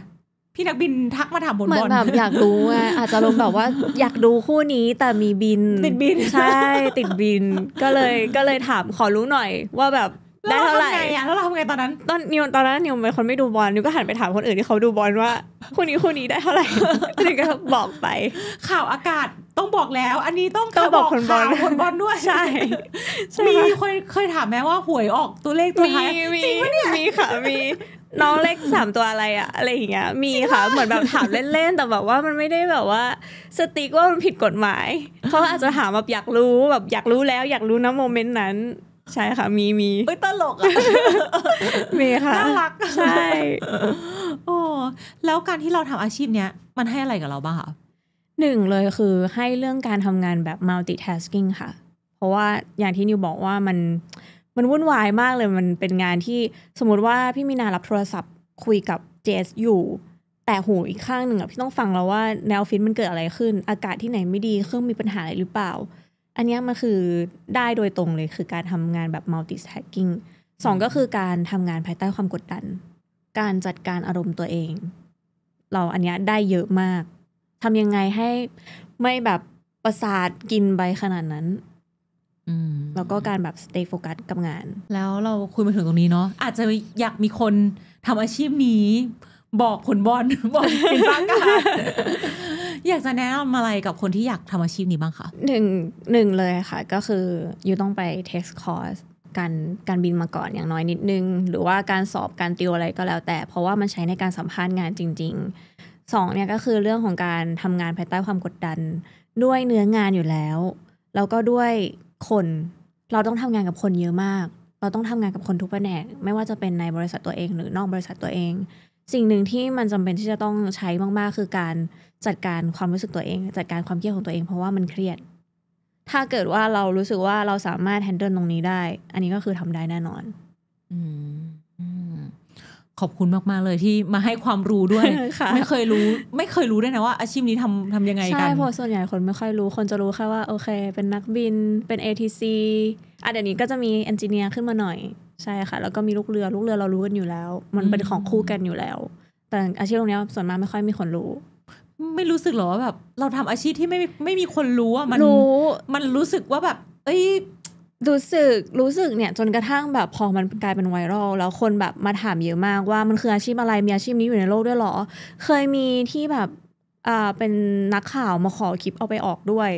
พี่นักบินทักมาถามบนบอลแบบอยากรู้่ะอาจจะลงแบบว่า อยากดูคู่นี้แต่มีบินติดบินใช่ ติดบิน ก็เลยก็เลยถาม ขอรู้หน่อย ว่าแบบได้เท่าไหร่แล้วเราทำไงตอนนั้น ตอนนิวตอนนั้นนิวเป็นคนไม่ดูบอล นิวก็หันไปถามคนอื่นที่เขาดูบอลว่าคู่นี้คู่นี้ได้เท่าไหร่นิวก็บอกไป ข่าวอากาศต้องบอกแล้ว อันนี้ต้องต้องบอกคนบอล คนบอลด้วย ใช่มีเคยเคยถามแม่ว่าหวยออกตัวเลขตัวท้ายจริงปะเนี่ยมีค่ะ มี น้องเลขสามตัวอะไรอะอะไรอย่างเงี้ย มีค่ะ เหมือนแบบถามเล่นๆ แต่แบบว่ามันไม่ได้แบบว่าสติ๊กว่ามันผิดกฎหมายเขาอาจจะถามแบบอยากรู้ แบบอยากรู้แล้วอยากรู้นะโมเมนต์นั้นใช่ค่ะมีมีเอ้ย ตลกอ่ะ มีค่ะ น่ารัก ใช่โอ้แล้วการที่เราทำอาชีพเนี้ยมันให้อะไรกับเราบ้างคะหนึ่งเลยคือให้เรื่องการทำงานแบบ multitasking ค่ะ เพราะว่าอย่างที่นิวบอกว่ามันมันวุ่นวายมากเลยมันเป็นงานที่สมมติว่าพี่มีนารับโทรศัพท์คุยกับเจสอยู่ แต่หูอีกข้างหนึ่งอะพี่ต้องฟังแล้วว่าแนวฟินมันเกิดอะไรขึ้น อากาศที่ไหนไม่ดีเครื่องมีปัญหาอะไรหรือเปล่าอันนี้มันคือได้โดยตรงเลยคือการทำงานแบบ m u l t i t a กก i n g สองก็คือการทำงานภายใต้ความกดดัน การจัดการอารมณ์ตัวเอง เราอันนี้ได้เยอะมากทำยังไงให้ไม่แบบประสาทกินไปขนาดนั้นแล้วก็การแบบ stay focus กับงาน แล้วเราคุยมาถึงตรงนี้เนาะอาจจะอยากมีคนทำอาชีพนี้เบอกผลบอลบอกเป็นบ้ากาอยากจะแนะนำอะไรกับคนที่อยากทำอาชีพนี้บ้างคะหนึ่งหนึ่งเลยค่ะก็คืออยู่ต้องไปเทสคอร์สการการบินมาก่อนอย่างน้อยนิดนึง หรือว่าการสอบการติวอะไรก็แล้วแต่ เพราะว่ามันใช้ในการสัมภาษณ์งานจริงๆ สองเนี่ย ก็คือเรื่องของการทำงานภายใต้ความกดดัน ด้วยเนื้องานอยู่แล้ว แล้วก็ด้วยคน เราต้องทำงานกับคนเยอะมาก เราต้องทำงานกับคนทุกแผนกไม่ว่าจะเป็นในบริษัทตัวเองหรือนอกบริษัทตัวเองสิ่งหนึ่งที่มันจำเป็นที่จะต้องใช้มาก ๆ คือการจัดการความรู้สึกตัวเอง จัดการความเครียดของตัวเองเพราะว่ามันเครียด ถ้าเกิดว่าเรารู้สึกว่าเราสามารถแฮนเดิลตรงนี้ได้ อันนี้ก็คือทำได้แน่นอน อืมขอบคุณมาก ๆเลยที่มาให้ความรู้ด้วย ไม่เคยรู้ไม่เคยรู้ด้วยนะว่าอาชีพนี้ทำทำยังไงกัน ใช่เพราะส่วนใหญ่คนไม่ค่อยรู้ คนจะรู้แค่ว่าโอเคเป็นนักบินเป็น ATC อ่ะเดี๋ยวนี้ก็จะมีเอนจิเนียร์ขึ้นมาหน่อยใช่ค่ะ แล้วก็มีลูกเรือ ลูกเรือเรารู้กันอยู่แล้ว มันเป็นของคู่กันอยู่แล้ว แต่อาชีพตรงนี้ส่วนมากไม่ค่อยมีคนรู้ ไม่รู้สึกหรอว่าแบบ เราทำอาชีพที่ไม่ไม่มีคนรู้อ่ะมันรู้มันรู้สึกว่าแบบเอ้ยรู้สึก รู้สึกเนี่ย จนกระทั่งแบบพอมันกลายเป็นไวรัลแล้วคนแบบมาถามเยอะมากว่ามันคืออาชีพอะไรมีอาชีพนี้อยู่ในโลกด้วยหรอ เคยมีที่แบบ อ่าเป็นนักข่าวมาขอคลิปเอาไปออกด้วย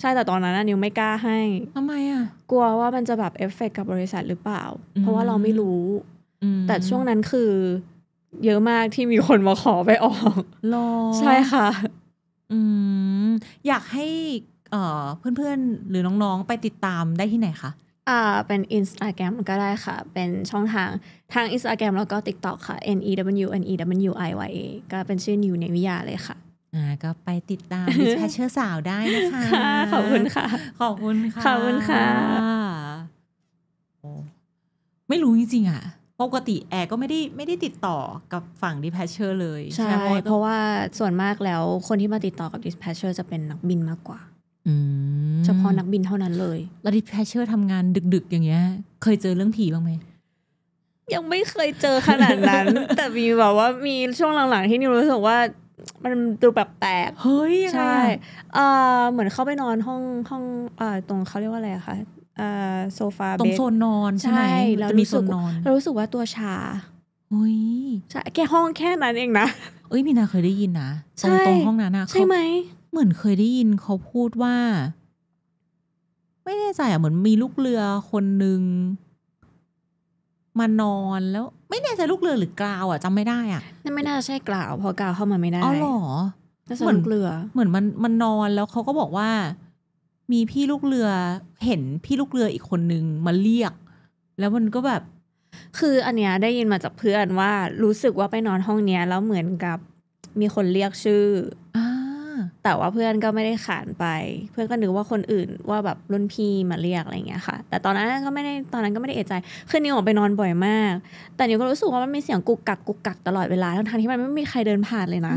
ใช่แต่ตอนนั้นนิวไม่กล้าให้ทำไม อ่ะ กลัวว่ามันจะแบบเอฟเฟกกับบริษัทหรือเปล่า เพราะว่าเราไม่รู้แต่ช่วงนั้นคือ เยอะมากที่มีคนมาขอไปออกรอใช่ค่ะ อืม อยากให้เพื่อนๆหรือน้องๆไปติดตามได้ที่ไหนคะ อ่าเป็น Instagram ก็ได้ค่ะ เป็นช่องทางทาง Instagram แล้วก็ TikTok ค่ะ N E W N E W I Y A ก็เป็นชื่อนิวเนวิยาเลยค่ะอ่าก็ไปติดตามดิชเชอร์สาวได้นะคะขอบคุณค่ะ ขอบคุณค่ะ ขอบคุณค่ะ ไม่รู้จริงๆอ่ะ ปกติแอร์ก็ไม่ได้ไม่ได้ติดต่อกับฝั่งดิพ a ชเชอร์เลย ใช่ เพราะว่าส่วนมากแล้วคนที่มาติดต่อกับดิพ a ชเชอร์จะเป็นนักบินมากกว่าเฉพาะนักบินเท่านั้นเลย แล้วดิแพชเชอร์ทำงานดึกๆอย่างเงี้ย เคยเจอเรื่องผีบ้างไหม ยังไม่เคยเจอขนาดนั้น แต่มีแบบว่ามีช่วงหลังๆที่นิวรู้สึกว่ามันดูแบบแปลกเฮ้ยใช่เออเหมือนเข้าไปนอนห้องห้องเออตรงเขาเรียกว่าอะไรคะเออโซฟาตรงโซนนอนใช่ไหมแล้วรู้สึกเรารู้สึกว่าตัวชาเฮ้ยใช่แค่ห้องแค่นั้นเองนะเอ้ยมีนาเคยได้ยินนะตรงตรงห้องนั้นนะใช่ไหมเหมือนเคยได้ยินเขาพูดว่า ไม่แน่ใจอ่ะเหมือนมีลูกเรือคนหนึ่งมานอนแล้วไม่แน่ใจลูกเรือหรือกล่าวอ่ะจำไม่ได้อ่ะนั่นไม่น่าใช่กล่าวเพราะกล่าวเข้ามาไม่ได้อ๋อเหรอเหมือนเรือ เหมือนมันมันนอนแล้วเขาก็บอกว่ามีพี่ลูกเรือ เห็นพี่ลูกเรืออีกคนนึงมาเรียก แล้วมันก็แบบ คืออันเนี้ยได้ยินมาจากเพื่อนว่ารู้สึกว่าไปนอนห้องเนี้ย แล้วเหมือนกับมีคนเรียกชื่ออ่าแต่ว่าเพื่อนก็ไม่ได้ขานไป เพื่อนก็นึกว่าคนอื่นว่าแบบรุ่นพี่มาเรียกอะไรเงี้ยค่ะ แต่ตอนนั้นก็ไม่ได้ตอนนั้นก็ไม่ได้เอะใจ คือนิวออกไปนอนบ่อยมาก แต่นิวก็รู้สึกว่ามันมีเสียงกุกกักกุกกักตลอดเวลา ทั้งที่มันไม่มีใครเดินผ่านเลยนะ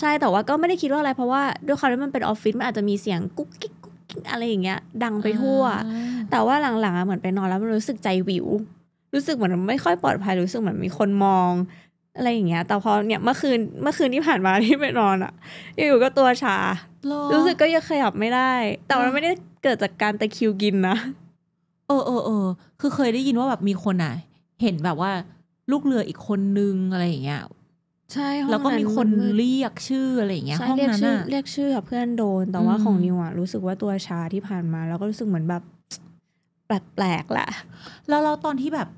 ใช่ แต่ว่าก็ไม่ได้คิดว่าอะไร เพราะว่าด้วยความที่มันเป็นออฟฟิศมันอาจจะมีเสียงกุกกิ๊กกุกกิ๊กอะไรอย่างเงี้ย ดังไปทั่ว แต่ว่าหลังๆ เหมือนไปนอนแล้วมันรู้สึกใจวิว รู้สึกเหมือนไม่ค่อยปลอดภัย รู้สึกเหมือนมีคนมองอะไรอย่างเงี้ยแต่พอเนี่ยเมื่อคืนเมื่อคืนที่ผ่านมาที่ไปนอนอ่ะอยู่ๆก็ตัวชา รู้สึกก็ยังขยับไม่ได้ แต่มันไม่ได้เกิดจากการตะคิวกินนะเออเออเออคือเคยได้ยินว่าแบบมีคนอ่ะเห็นแบบว่าลูกเรืออีกคนนึงอะไรอย่างเงี้ย ใช่ แล้วก็มีคนเรียกชื่อ อะไรอย่างเงี้ยห้องนั้นอเรียกชื่อเพื่อนโดน แต่ว่าของนิวอ่ะรู้สึกว่าตัวชาที่ผ่านมา แล้วก็รู้สึกเหมือนแบบแปลกๆแหละแล้วเราตอนที่แบบ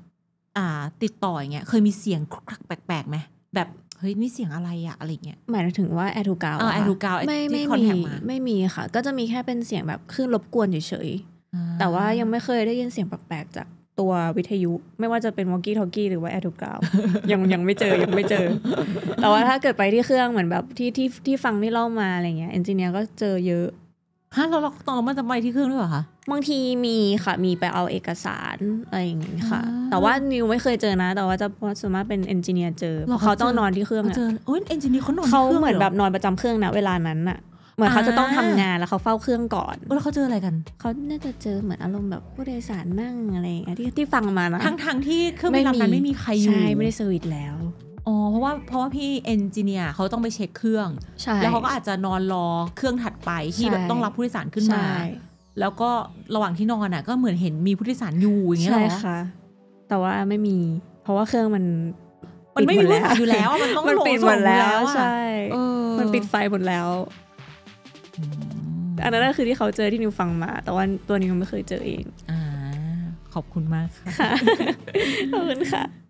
ติดต่ออย่างเงี้ยเคยมีเสียงครักแปลกๆไหมแบบ เฮ้ยนี่เสียงอะไรอะอะไรเงี้ย หมายถึงว่าแอทูกาวแอทูกาวไม่ไม่มีไม่มีค่ะ ก็จะมีแค่เป็นเสียงแบบคลื่นรบกวนเฉยๆแต่ว่ายังไม่เคยได้ยินเสียงแปลกๆ จากตัววิทยุ ไม่ว่าจะเป็นวอกกี้ทอกกี้หรือว่าแอทูกาวยังยังไม่เจอยังไม่เจอ แต่ว่าถ้าเกิดไปที่เครื่องเหมือนแบบที่ที่ที่ฟังที่เล่ามาอะไรเงี้ยเอนจิเนียร์ก็เจอเยอะฮะเราเราตอนเรามาจะไปที่เครื่องด้วยเหรอคะบางทีมีค่ะมีไปเอาเอกสารอะไรอย่างงี้ค่ะ แต่ว่านิวไม่เคยเจอนะแต่ว่าจะสอวนมาเป็นเอนจิเนียร์เจอ เขาต้องนอนที่เครื่องเจอโอ้ยเอนจิเนียร์เขานอนเขาเหมือนแบบนอนประจำเครื่องนะเวลานั้นอะเหมือนเขาจะต้องทำงานแล้วเขาเฝ้าเครื่องก่อนแล้วเขาเจออะไรกัน เขาน่าจะเจอเหมือนอารมณ์แบบผู้โดยสารนั่งอะไรอย่างเงี้ยที่ที่ฟังมานะทั้งทั้งที่เครื่องไม่มีนั้นไม่มีใครอยู่ใช่ไม่ได้เซอร์วิสแล้วอ๋อเพราะว่าเพราะว่าพี่เอนจิเนียร์เขาต้องไปเช็คเครื่องแล้วเขาก็อาจจะนอนรอเครื่องถัดไปที่แบบต้องรับผู้โดยสารขึ้นมาแล้วก็ระหว่างที่นอนอ่ะก็เหมือนเห็นมีผู้โดยสารอยู่อย่างเงี้ยหรอใช่ค่ะ แต่ว่าไม่มีเพราะว่าเครื่องมัน มันไม่มีแล้วดอยู่แล้วมันต้องปิดหมดแล้ว ใช่มันปิดไฟหมดแล้วอันนั้นก็คือที่เขาเจอที่นิวฟังมา แต่ว่าตัวนิวไม่เคยเจอเองอขอบคุณมากค่ะขอบคุณค่ะ